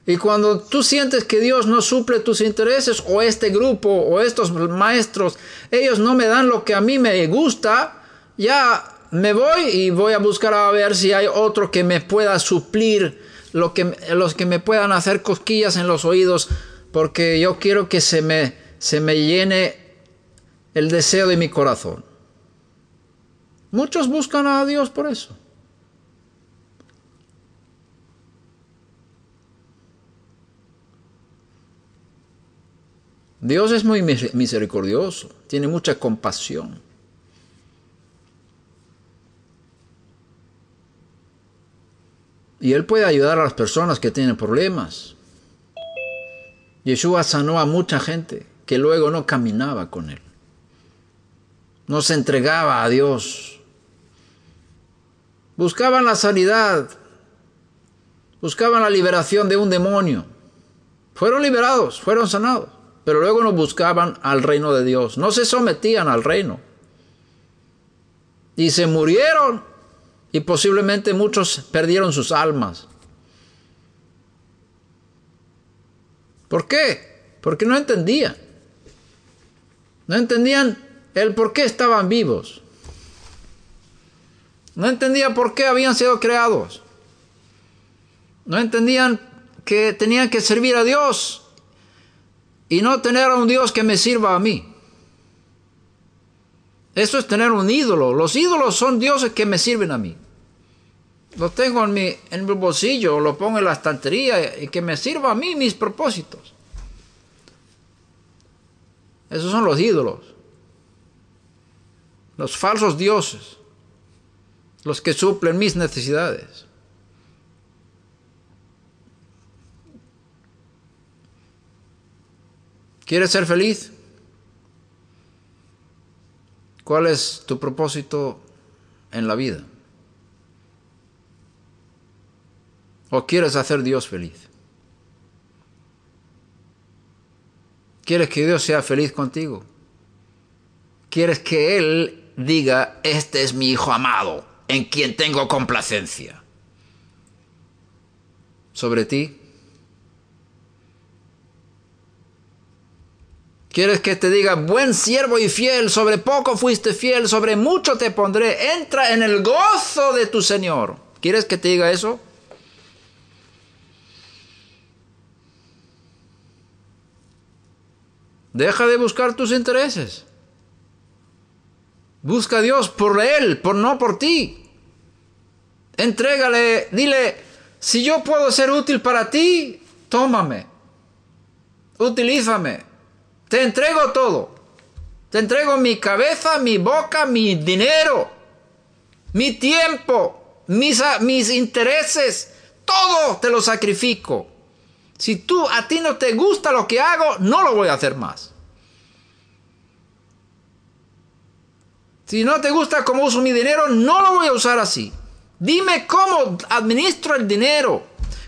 Speaker 1: Y cuando tú sientes que Dios no suple tus intereses o este grupo o estos maestros, ellos no me dan lo que a mí me gusta, ya me voy y voy a buscar a ver si hay otro que me pueda suplir, lo que, los que me puedan hacer cosquillas en los oídos, porque yo quiero que se me, se me llene el deseo de mi corazón. Muchos buscan a Dios por eso. Dios es muy misericordioso, tiene mucha compasión. Y Él puede ayudar a las personas que tienen problemas. Yeshua sanó a mucha gente que luego no caminaba con Él. No se entregaba a Dios. Buscaban la sanidad. Buscaban la liberación de un demonio. Fueron liberados, fueron sanados. Pero luego no buscaban al reino de Dios. No se sometían al reino. Y se murieron y posiblemente muchos perdieron sus almas. ¿Por qué? Porque no entendían. No entendían el por qué estaban vivos. No entendían por qué habían sido creados. No entendían que tenían que servir a Dios y no tener a un Dios que me sirva a mí. Eso es tener un ídolo. Los ídolos son dioses que me sirven a mí. Los tengo en mi, en bolsillo, lo pongo en la estantería y que me sirva a mí mis propósitos. Esos son los ídolos. Los falsos dioses. Los que suplen mis necesidades. ¿Quieres ser feliz? ¿Cuál es tu propósito en la vida? ¿O quieres hacer Dios feliz? ¿Quieres que Dios sea feliz contigo? ¿Quieres que Él diga, este es mi Hijo amado, en quien tengo complacencia? Sobre ti ¿Quieres que te diga, buen siervo y fiel, sobre poco fuiste fiel, sobre mucho te pondré, entra en el gozo de tu Señor? ¿Quieres que te diga eso? Deja de buscar tus intereses. Busca a Dios por Él, por no por ti. Entrégale, dile, si yo puedo ser útil para ti, tómame, utilízame. Te entrego todo. Te entrego mi cabeza, mi boca, mi dinero, mi tiempo, mis, mis intereses. Todo te lo sacrifico. Si tú a ti no te gusta lo que hago, no lo voy a hacer más. Si no te gusta cómo uso mi dinero, no lo voy a usar así. Dime cómo administro el dinero,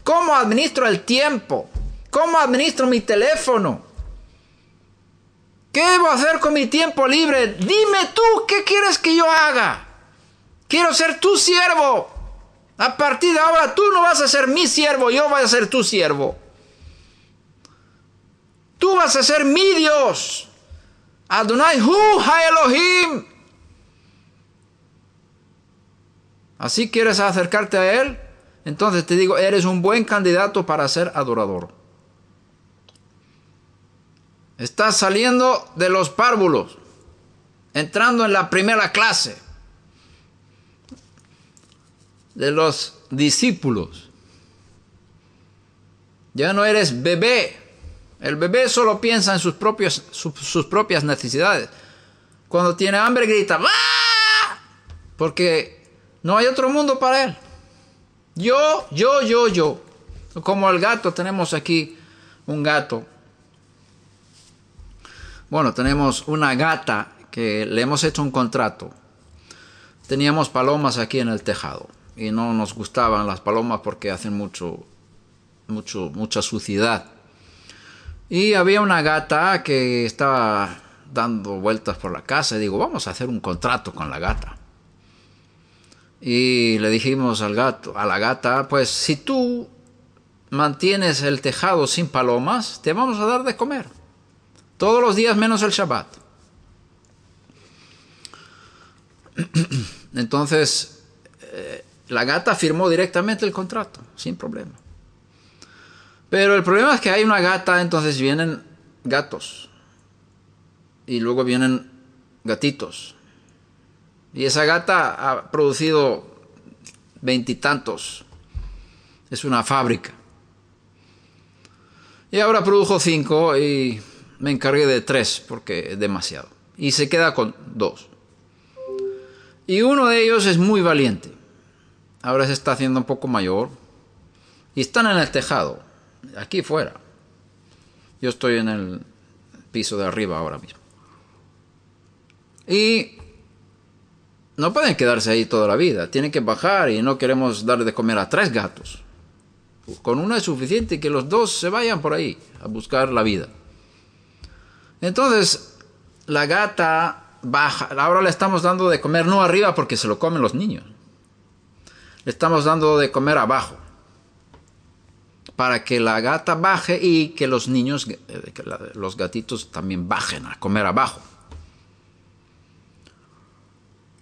Speaker 1: cómo administro el tiempo, cómo administro mi teléfono, ¿Qué debo hacer con mi tiempo libre? Dime tú, ¿qué quieres que yo haga? Quiero ser tu siervo. A partir de ahora tú no vas a ser mi siervo, yo voy a ser tu siervo. Tú vas a ser mi Dios. Adonai Hu Elohim. Así quieres acercarte a Él, entonces te digo, eres un buen candidato para ser adorador. Estás saliendo de los párvulos, entrando en la primera clase de los discípulos. Ya no eres bebé. El bebé solo piensa en sus, sus propias necesidades. Cuando tiene hambre grita, ¡Ah! porque no hay otro mundo para él. Yo, yo, yo, yo. Como el gato, tenemos aquí un gato bueno, tenemos una gata que le hemos hecho un contrato. Teníamos palomas aquí en el tejado y no nos gustaban las palomas porque hacen mucho, mucho, mucha suciedad. Y había una gata que estaba dando vueltas por la casa y digo, vamos a hacer un contrato con la gata. Y le dijimos al gato, a la gata, pues si tú mantienes el tejado sin palomas, te vamos a dar de comer. Todos los días menos el Shabbat. Entonces, eh, la gata firmó directamente el contrato, sin problema. Pero el problema es que hay una gata, entonces vienen gatos. Y luego vienen gatitos. Y esa gata ha producido veintitantos. Es una fábrica. Y ahora produjo cinco y me encargué de tres porque es demasiado. Y se queda con dos. Y uno de ellos es muy valiente. Ahora se está haciendo un poco mayor. Y están en el tejado, aquí fuera. Yo estoy en el piso de arriba ahora mismo. Y no pueden quedarse ahí toda la vida. Tienen que bajar y no queremos dar de comer a tres gatos. Con una es suficiente que los dos se vayan por ahí a buscar la vida. Entonces, la gata baja. Ahora le estamos dando de comer no arriba porque se lo comen los niños. Le estamos dando de comer abajo. Para que la gata baje y que los niños, eh, los gatitos también bajen a comer abajo.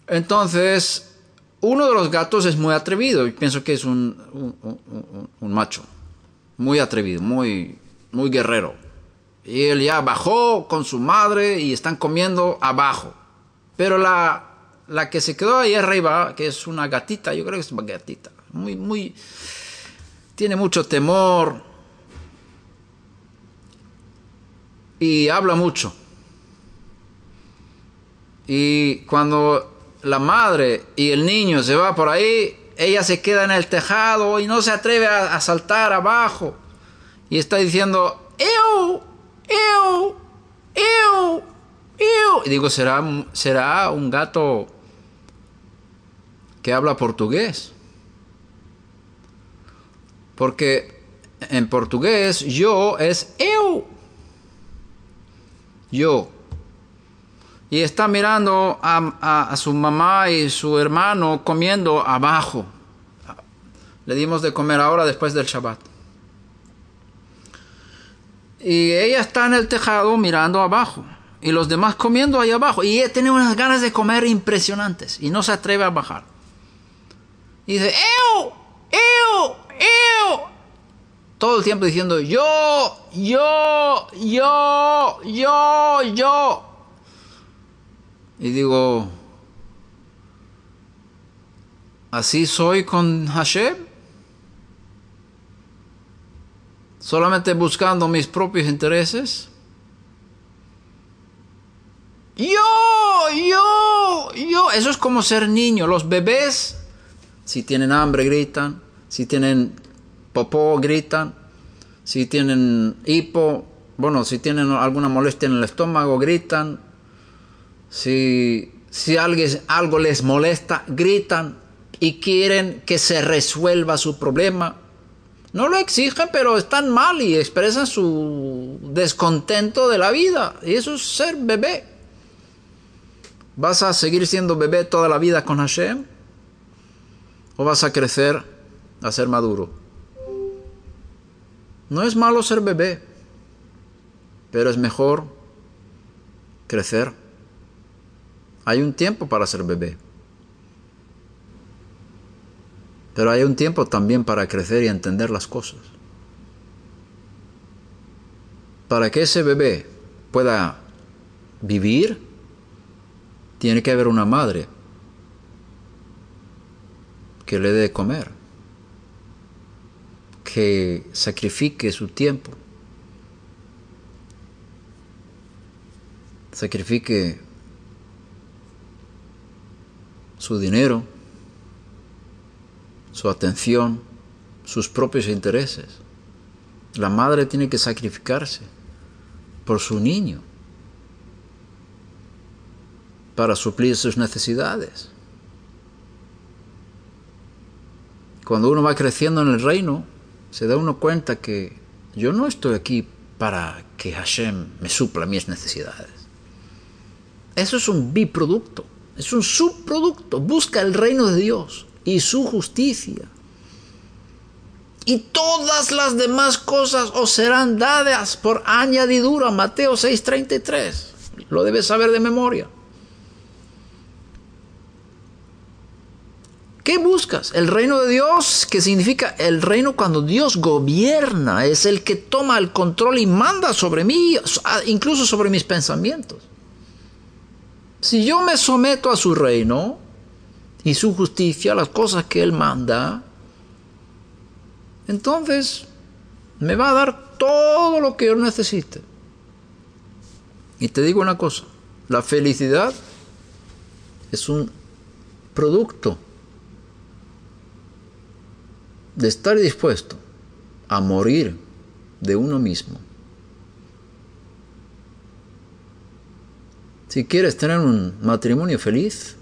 Speaker 1: Entonces, uno de los gatos es muy atrevido y pienso que es un, un macho. Muy atrevido, muy, muy guerrero. Y él ya bajó con su madre y están comiendo abajo. Pero la, que se quedó ahí arriba, que es una gatita, yo creo que es una gatita, muy, muy, tiene mucho temor y habla mucho. Y cuando la madre y el niño se va por ahí, ella se queda en el tejado y no se atreve a, saltar abajo. Y está diciendo, ¡eu! ¡Ew! Y digo, ¿será, ¿será un gato que habla portugués? Porque en portugués yo es eu. Yo. Y está mirando a, a, su mamá y su hermano comiendo abajo. Le dimos de comer ahora después del Shabbat. Y ella está en el tejado mirando abajo. Y los demás comiendo ahí abajo. Y ella tiene unas ganas de comer impresionantes. Y no se atreve a bajar. Y dice, ¡Eo! ¡Eo! ¡Eo! Todo el tiempo diciendo, yo, yo, yo, yo, yo. Y digo, así soy con Hashem. solamente buscando mis propios intereses. Yo, yo, yo. Eso es como ser niño. Los bebés, si tienen hambre, gritan. Si tienen popó, gritan. Si tienen hipo, bueno, si tienen alguna molestia en el estómago, gritan. Si, alguien, algo les molesta, gritan y quieren que se resuelva su problema. No lo exigen, pero están mal y expresan su descontento de la vida. Y eso es ser bebé. ¿Vas a seguir siendo bebé toda la vida con Hashem? ¿O vas a crecer a ser maduro? No es malo ser bebé, pero es mejor crecer. Hay un tiempo para ser bebé. Pero hay un tiempo también para crecer y entender las cosas. Para que ese bebé pueda vivir, tiene que haber una madre que le dé de comer, que sacrifique su tiempo, sacrifique su dinero su atención, sus propios intereses. La madre tiene que sacrificarse por su niño para suplir sus necesidades. Cuando uno va creciendo en el reino, se da uno cuenta que yo no estoy aquí para que Hashem me supla mis necesidades. Eso es un biproducto, es un subproducto. Busca el reino de Dios y su justicia. Y todas las demás cosas os serán dadas por añadidura. Mateo 6:33. Lo debes saber de memoria. ¿Qué buscas? El reino de Dios, que significa el reino cuando Dios gobierna, es el que toma el control y manda sobre mí, incluso sobre mis pensamientos. Si yo me someto a su reino, y su justicia, las cosas que Él manda, entonces me va a dar todo lo que yo necesite. Y te digo una cosa, la felicidad es un producto de estar dispuesto a morir de uno mismo. Si quieres tener un matrimonio feliz,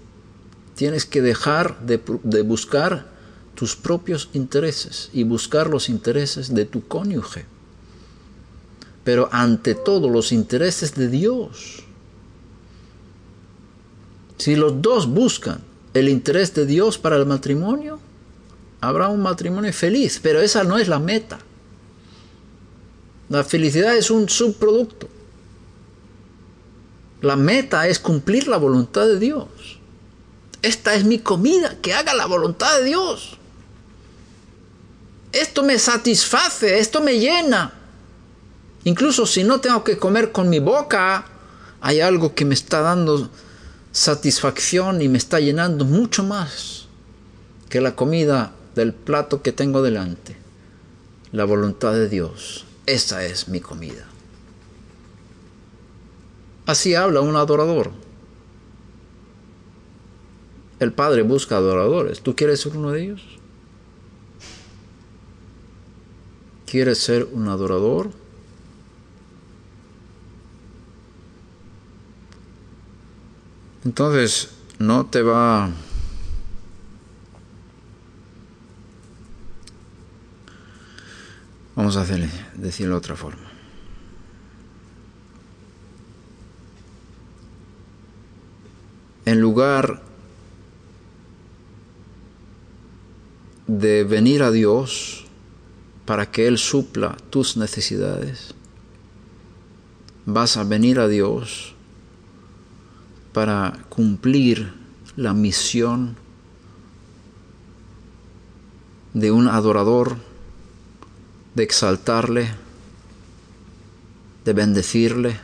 Speaker 1: Tienes que dejar de, buscar tus propios intereses y buscar los intereses de tu cónyuge. Pero ante todo los intereses de Dios. Si los dos buscan el interés de Dios para el matrimonio, habrá un matrimonio feliz, pero esa no es la meta. La felicidad es un subproducto. La meta es cumplir la voluntad de Dios. Esta es mi comida, que haga la voluntad de Dios. Esto me satisface, esto me llena. Incluso si no tengo que comer con mi boca, hay algo que me está dando satisfacción y me está llenando mucho más que la comida del plato que tengo delante. La voluntad de Dios, esa es mi comida. Así habla un adorador. El Padre busca adoradores. ¿Tú quieres ser uno de ellos? ¿Quieres ser un adorador? Entonces, no te va... Vamos a hacerle, decirlo de otra forma. En lugar de venir a Dios para que Él supla tus necesidades. Vas a venir a Dios para cumplir la misión de un adorador, de exaltarle, de bendecirle,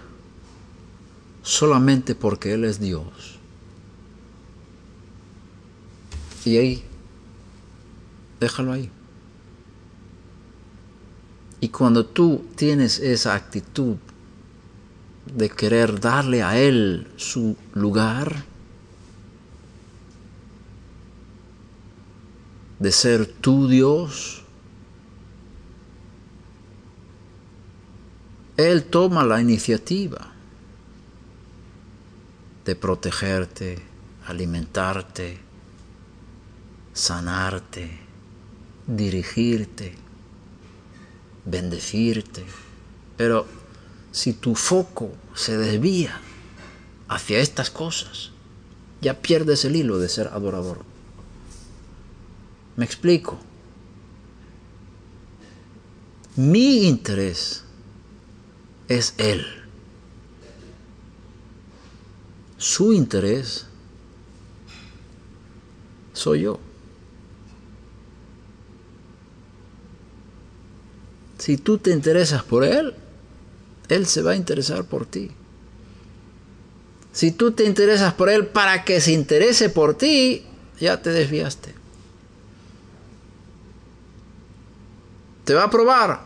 Speaker 1: solamente porque Él es Dios. Y ahí déjalo ahí. Y cuando tú tienes esa actitud de querer darle a Él su lugar, de ser tu Dios, Él toma la iniciativa de protegerte, alimentarte, sanarte dirigirte, bendecirte. Pero si tu foco se desvía hacia estas cosas, ya pierdes el hilo de ser adorador. Me explico. Mi interés es Él. Su interés soy yo. Si tú te interesas por Él, Él se va a interesar por ti. Si tú te interesas por Él para que se interese por ti, ya te desviaste. Te va a probar.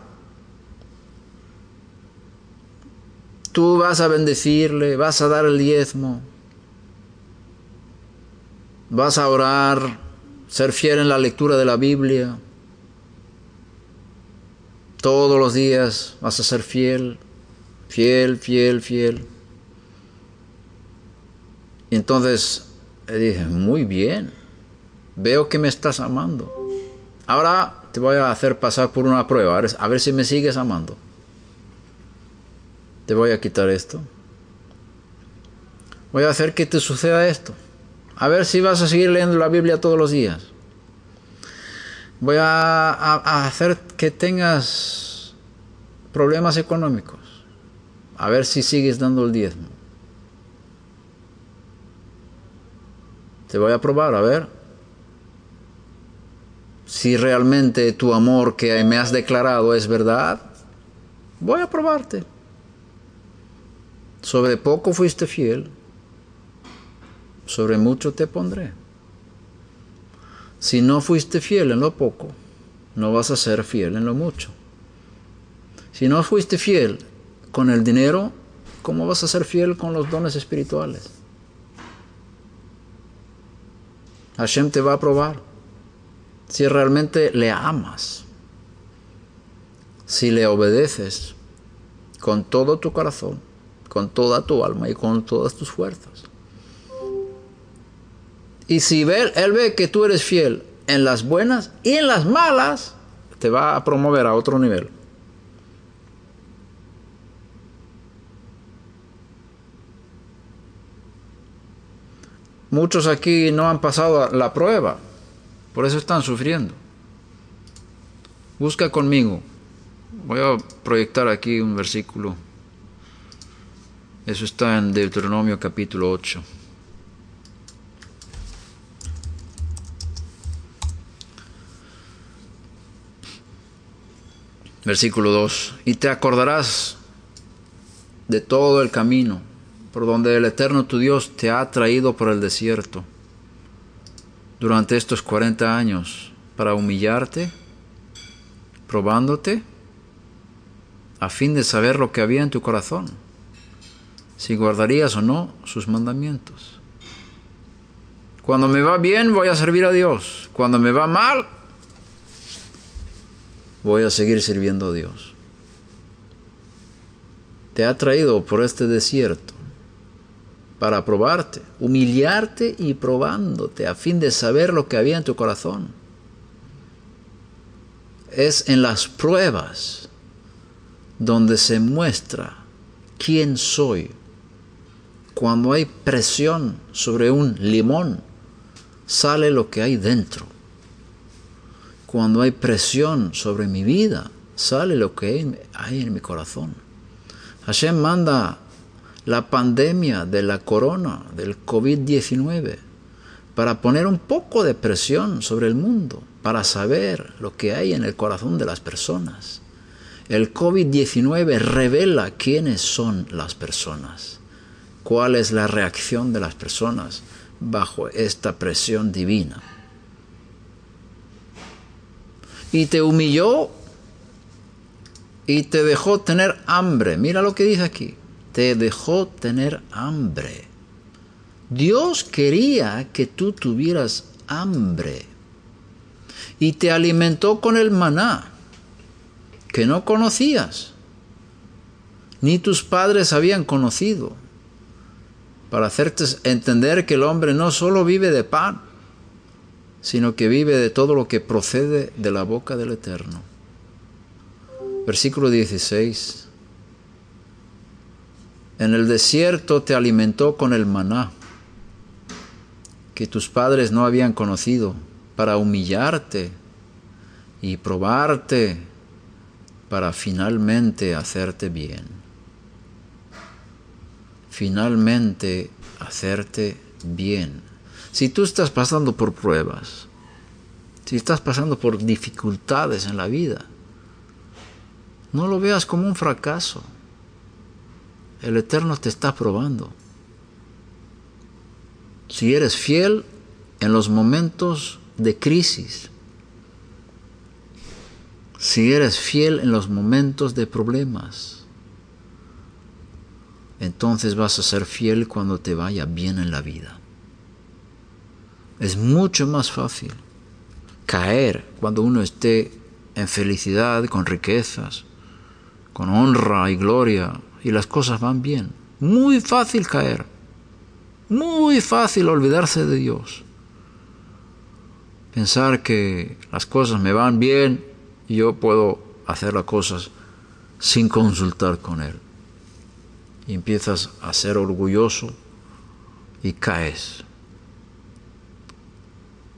Speaker 1: Tú vas a bendecirle, vas a dar el diezmo, vas a orar, ser fiel en la lectura de la Biblia todos los días vas a ser fiel, fiel, fiel, fiel. Y entonces dije, muy bien, veo que me estás amando. Ahora te voy a hacer pasar por una prueba, a ver si me sigues amando. Te voy a quitar esto. Voy a hacer que te suceda esto. A ver si vas a seguir leyendo la Biblia todos los días voy a, hacer que tengas problemas económicos. A ver si sigues dando el diezmo. Te voy a probar, a ver si realmente tu amor que me has declarado es verdad, voy a probarte. Sobre poco fuiste fiel, sobre mucho te pondré. Si no fuiste fiel en lo poco, no vas a ser fiel en lo mucho. Si no fuiste fiel con el dinero, ¿cómo vas a ser fiel con los dones espirituales? Hashem te va a probar si realmente le amas, si le obedeces con todo tu corazón, con toda tu alma y con todas tus fuerzas. Y si él ve que tú eres fiel en las buenas y en las malas, te va a promover a otro nivel. Muchos aquí no han pasado la prueba, por eso están sufriendo. Busca conmigo. Voy a proyectar aquí un versículo. Eso está en Deuteronomio capítulo 8. versículo 2, y te acordarás de todo el camino por donde el Eterno tu Dios te ha traído por el desierto durante estos 40 años para humillarte, probándote, a fin de saber lo que había en tu corazón, si guardarías o no sus mandamientos. Cuando me va bien voy a servir a Dios, cuando me va mal voy a seguir sirviendo a Dios. Te ha traído por este desierto para probarte, humillarte y probándote a fin de saber lo que había en tu corazón. Es en las pruebas donde se muestra quién soy. Cuando hay presión sobre un limón, sale lo que hay dentro. Cuando hay presión sobre mi vida, sale lo que hay en mi corazón. Hashem manda la pandemia de la corona, del COVID-19, para poner un poco de presión sobre el mundo, para saber lo que hay en el corazón de las personas. El COVID-19 revela quiénes son las personas, cuál es la reacción de las personas bajo esta presión divina y te humilló y te dejó tener hambre. Mira lo que dice aquí. Te dejó tener hambre. Dios quería que tú tuvieras hambre y te alimentó con el maná que no conocías, ni tus padres habían conocido, para hacerte entender que el hombre no solo vive de pan, sino que vive de todo lo que procede de la boca del Eterno. Versículo 16. En el desierto te alimentó con el maná que tus padres no habían conocido para humillarte y probarte para finalmente hacerte bien. Finalmente hacerte bien. Si tú estás pasando por pruebas, si estás pasando por dificultades en la vida, no lo veas como un fracaso. El Eterno te está probando. Si eres fiel en los momentos de crisis, si eres fiel en los momentos de problemas, entonces vas a ser fiel cuando te vaya bien en la vida. Es mucho más fácil caer cuando uno esté en felicidad, con riquezas, con honra y gloria, y las cosas van bien. Muy fácil caer. Muy fácil olvidarse de Dios. Pensar que las cosas me van bien y yo puedo hacer las cosas sin consultar con Él. Y empiezas a ser orgulloso y caes.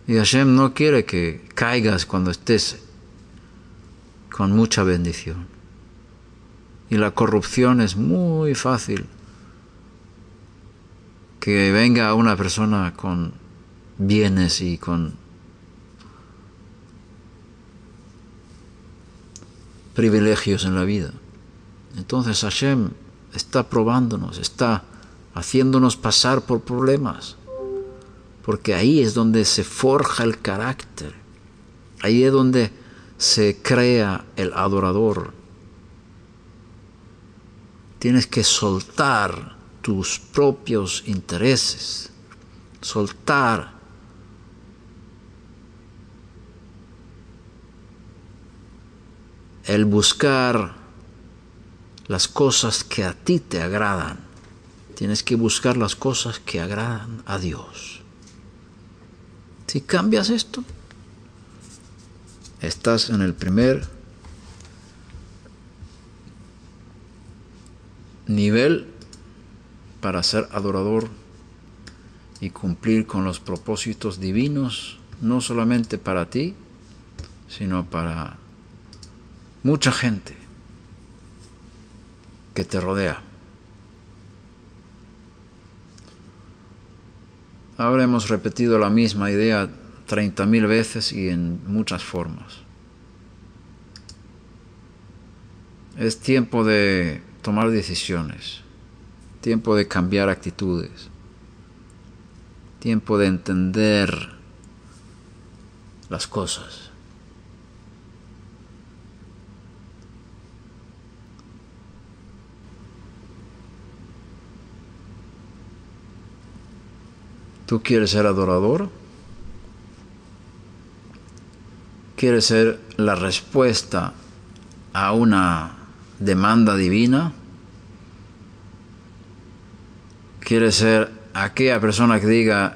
Speaker 1: Y Hashem no quiere que caigas cuando estés con mucha bendición. Y la corrupción es muy fácil que venga una persona con bienes y con privilegios en la vida. Entonces Hashem está probándonos, está haciéndonos pasar por problemas porque ahí es donde se forja el carácter, ahí es donde se crea el adorador. Tienes que soltar tus propios intereses, soltar el buscar las cosas que a ti te agradan. Tienes que buscar las cosas que agradan a Dios. Si cambias esto, estás en el primer nivel para ser adorador y cumplir con los propósitos divinos, no solamente para ti, sino para mucha gente que te rodea. Ahora hemos repetido la misma idea mil veces y en muchas formas. Es tiempo de tomar decisiones, tiempo de cambiar actitudes, tiempo de entender las cosas. ¿Tú quieres ser adorador? ¿Quieres ser la respuesta a una demanda divina? ¿Quieres ser aquella persona que diga,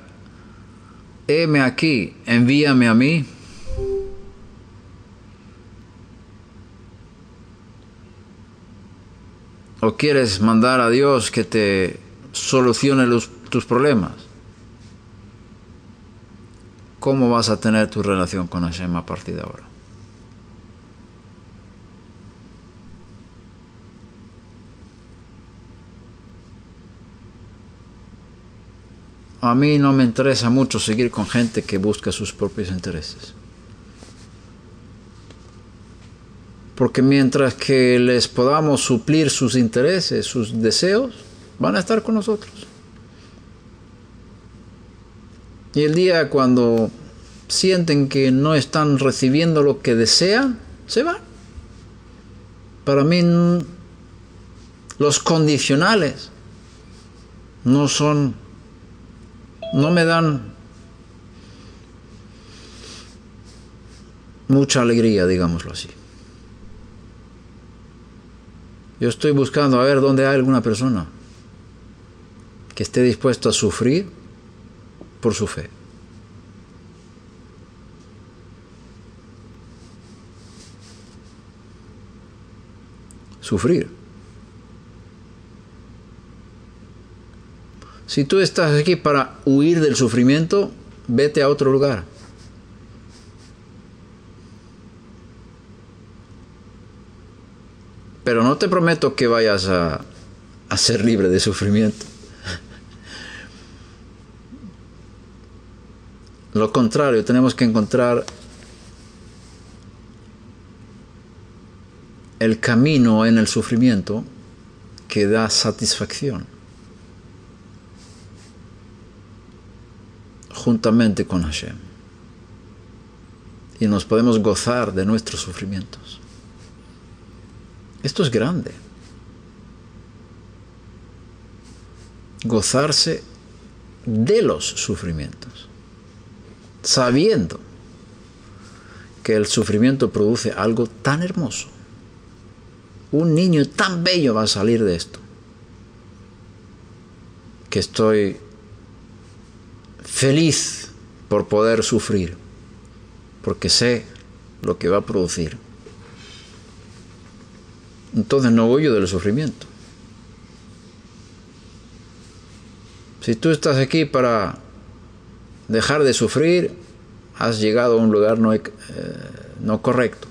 Speaker 1: heme aquí, envíame a mí? ¿O quieres mandar a Dios que te solucione tus problemas? cómo vas a tener tu relación con Hashem a partir de ahora. A mí no me interesa mucho seguir con gente que busca sus propios intereses. Porque mientras que les podamos suplir sus intereses, sus deseos, van a estar con nosotros. Y el día cuando sienten que no están recibiendo lo que desean, se van. Para mí los condicionales no son, no me dan mucha alegría, digámoslo así. Yo estoy buscando a ver dónde hay alguna persona que esté dispuesto a sufrir por su fe. Sufrir. Si tú estás aquí para huir del sufrimiento, vete a otro lugar. Pero no te prometo que vayas a, a ser libre de sufrimiento. Lo contrario, tenemos que encontrar el camino en el sufrimiento que da satisfacción, juntamente con Hashem. Y nos podemos gozar de nuestros sufrimientos. Esto es grande. Gozarse de los sufrimientos sabiendo que el sufrimiento produce algo tan hermoso. Un niño tan bello va a salir de esto. Que estoy feliz por poder sufrir, porque sé lo que va a producir. Entonces no huyo del sufrimiento. Si tú estás aquí para dejar de sufrir, has llegado a un lugar no, eh, no correcto.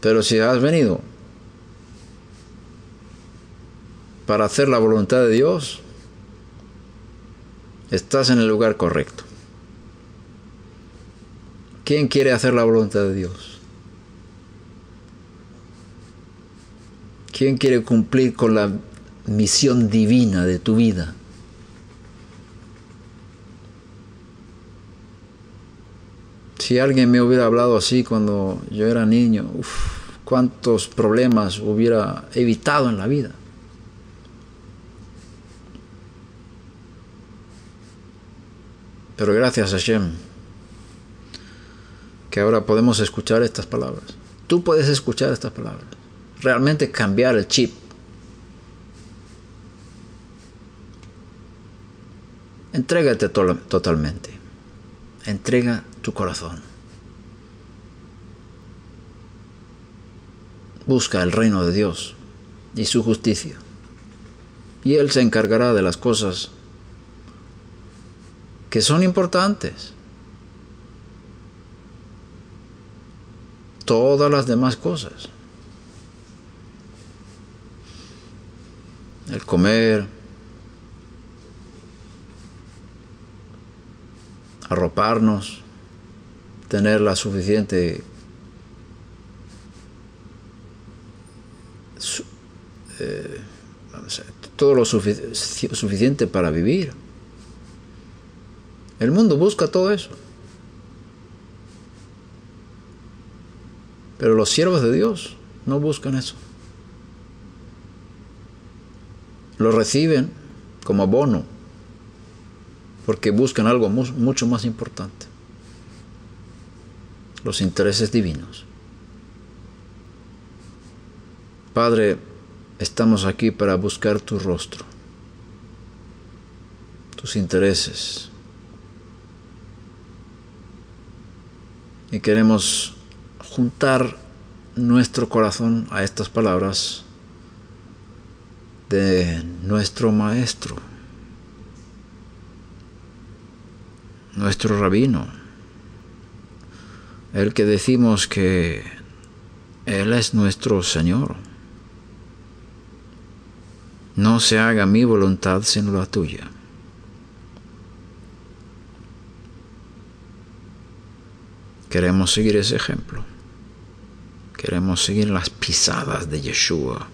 Speaker 1: Pero si has venido para hacer la voluntad de Dios, estás en el lugar correcto. ¿Quién quiere hacer la voluntad de Dios? ¿Quién quiere cumplir con la misión divina de tu vida. Si alguien me hubiera hablado así cuando yo era niño, cuántos problemas hubiera evitado en la vida. Pero gracias a Hashem, que ahora podemos escuchar estas palabras. Tú puedes escuchar estas palabras. Realmente cambiar el chip. Entrégate totalmente. Entrega tu corazón. Busca el reino de Dios y su justicia. Y Él se encargará de las cosas que son importantes. Todas las demás cosas. El comer, arroparnos, tener la suficiente eh, todo lo suficiente para vivir. El mundo busca todo eso. Pero los siervos de Dios no buscan eso. Lo reciben como abono porque buscan algo mucho más importante, los intereses divinos. Padre, estamos aquí para buscar tu rostro, tus intereses. Y queremos juntar nuestro corazón a estas palabras de nuestro Maestro. nuestro rabino, el que decimos que Él es nuestro Señor. No se haga mi voluntad sino la tuya. Queremos seguir ese ejemplo. Queremos seguir las pisadas de Yeshua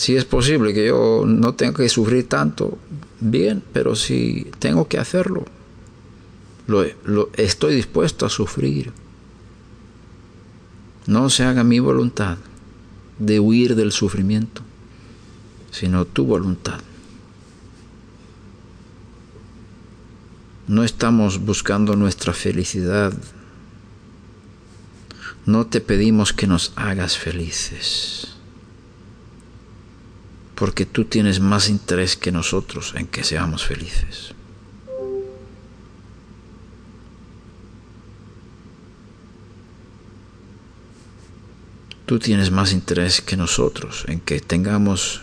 Speaker 1: Si es posible que yo no tenga que sufrir tanto, bien, pero si tengo que hacerlo, lo, estoy dispuesto a sufrir. No se haga mi voluntad de huir del sufrimiento, sino tu voluntad. No estamos buscando nuestra felicidad. No te pedimos que nos hagas felices porque tú tienes más interés que nosotros en que seamos felices. Tú tienes más interés que nosotros en que tengamos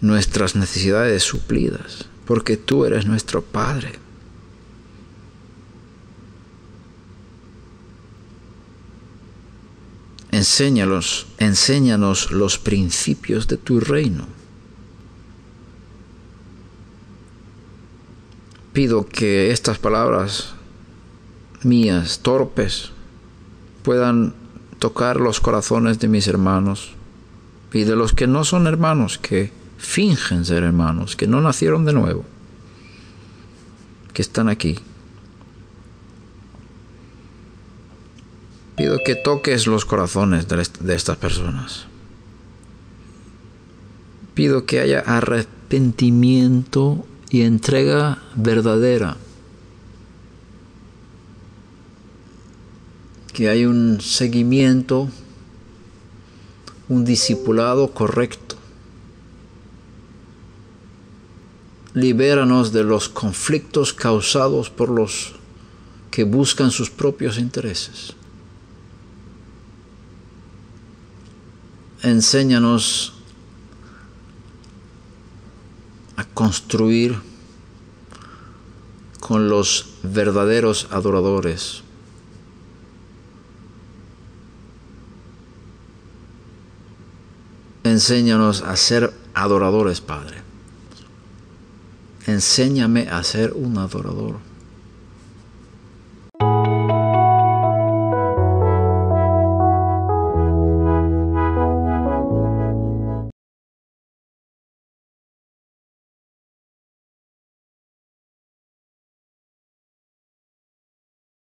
Speaker 1: nuestras necesidades suplidas, porque tú eres nuestro Padre. Enséñalos, enséñanos los principios de tu reino. Pido que estas palabras mías, torpes, puedan tocar los corazones de mis hermanos y de los que no son hermanos, que fingen ser hermanos, que no nacieron de nuevo, que están aquí Pido que toques los corazones de, estas personas. Pido que haya arrepentimiento y entrega verdadera. Que haya un seguimiento, un discipulado correcto. Libéranos de los conflictos causados por los que buscan sus propios intereses. enséñanos a construir con los verdaderos adoradores. Enséñanos a ser adoradores, Padre. Enséñame a ser un adorador.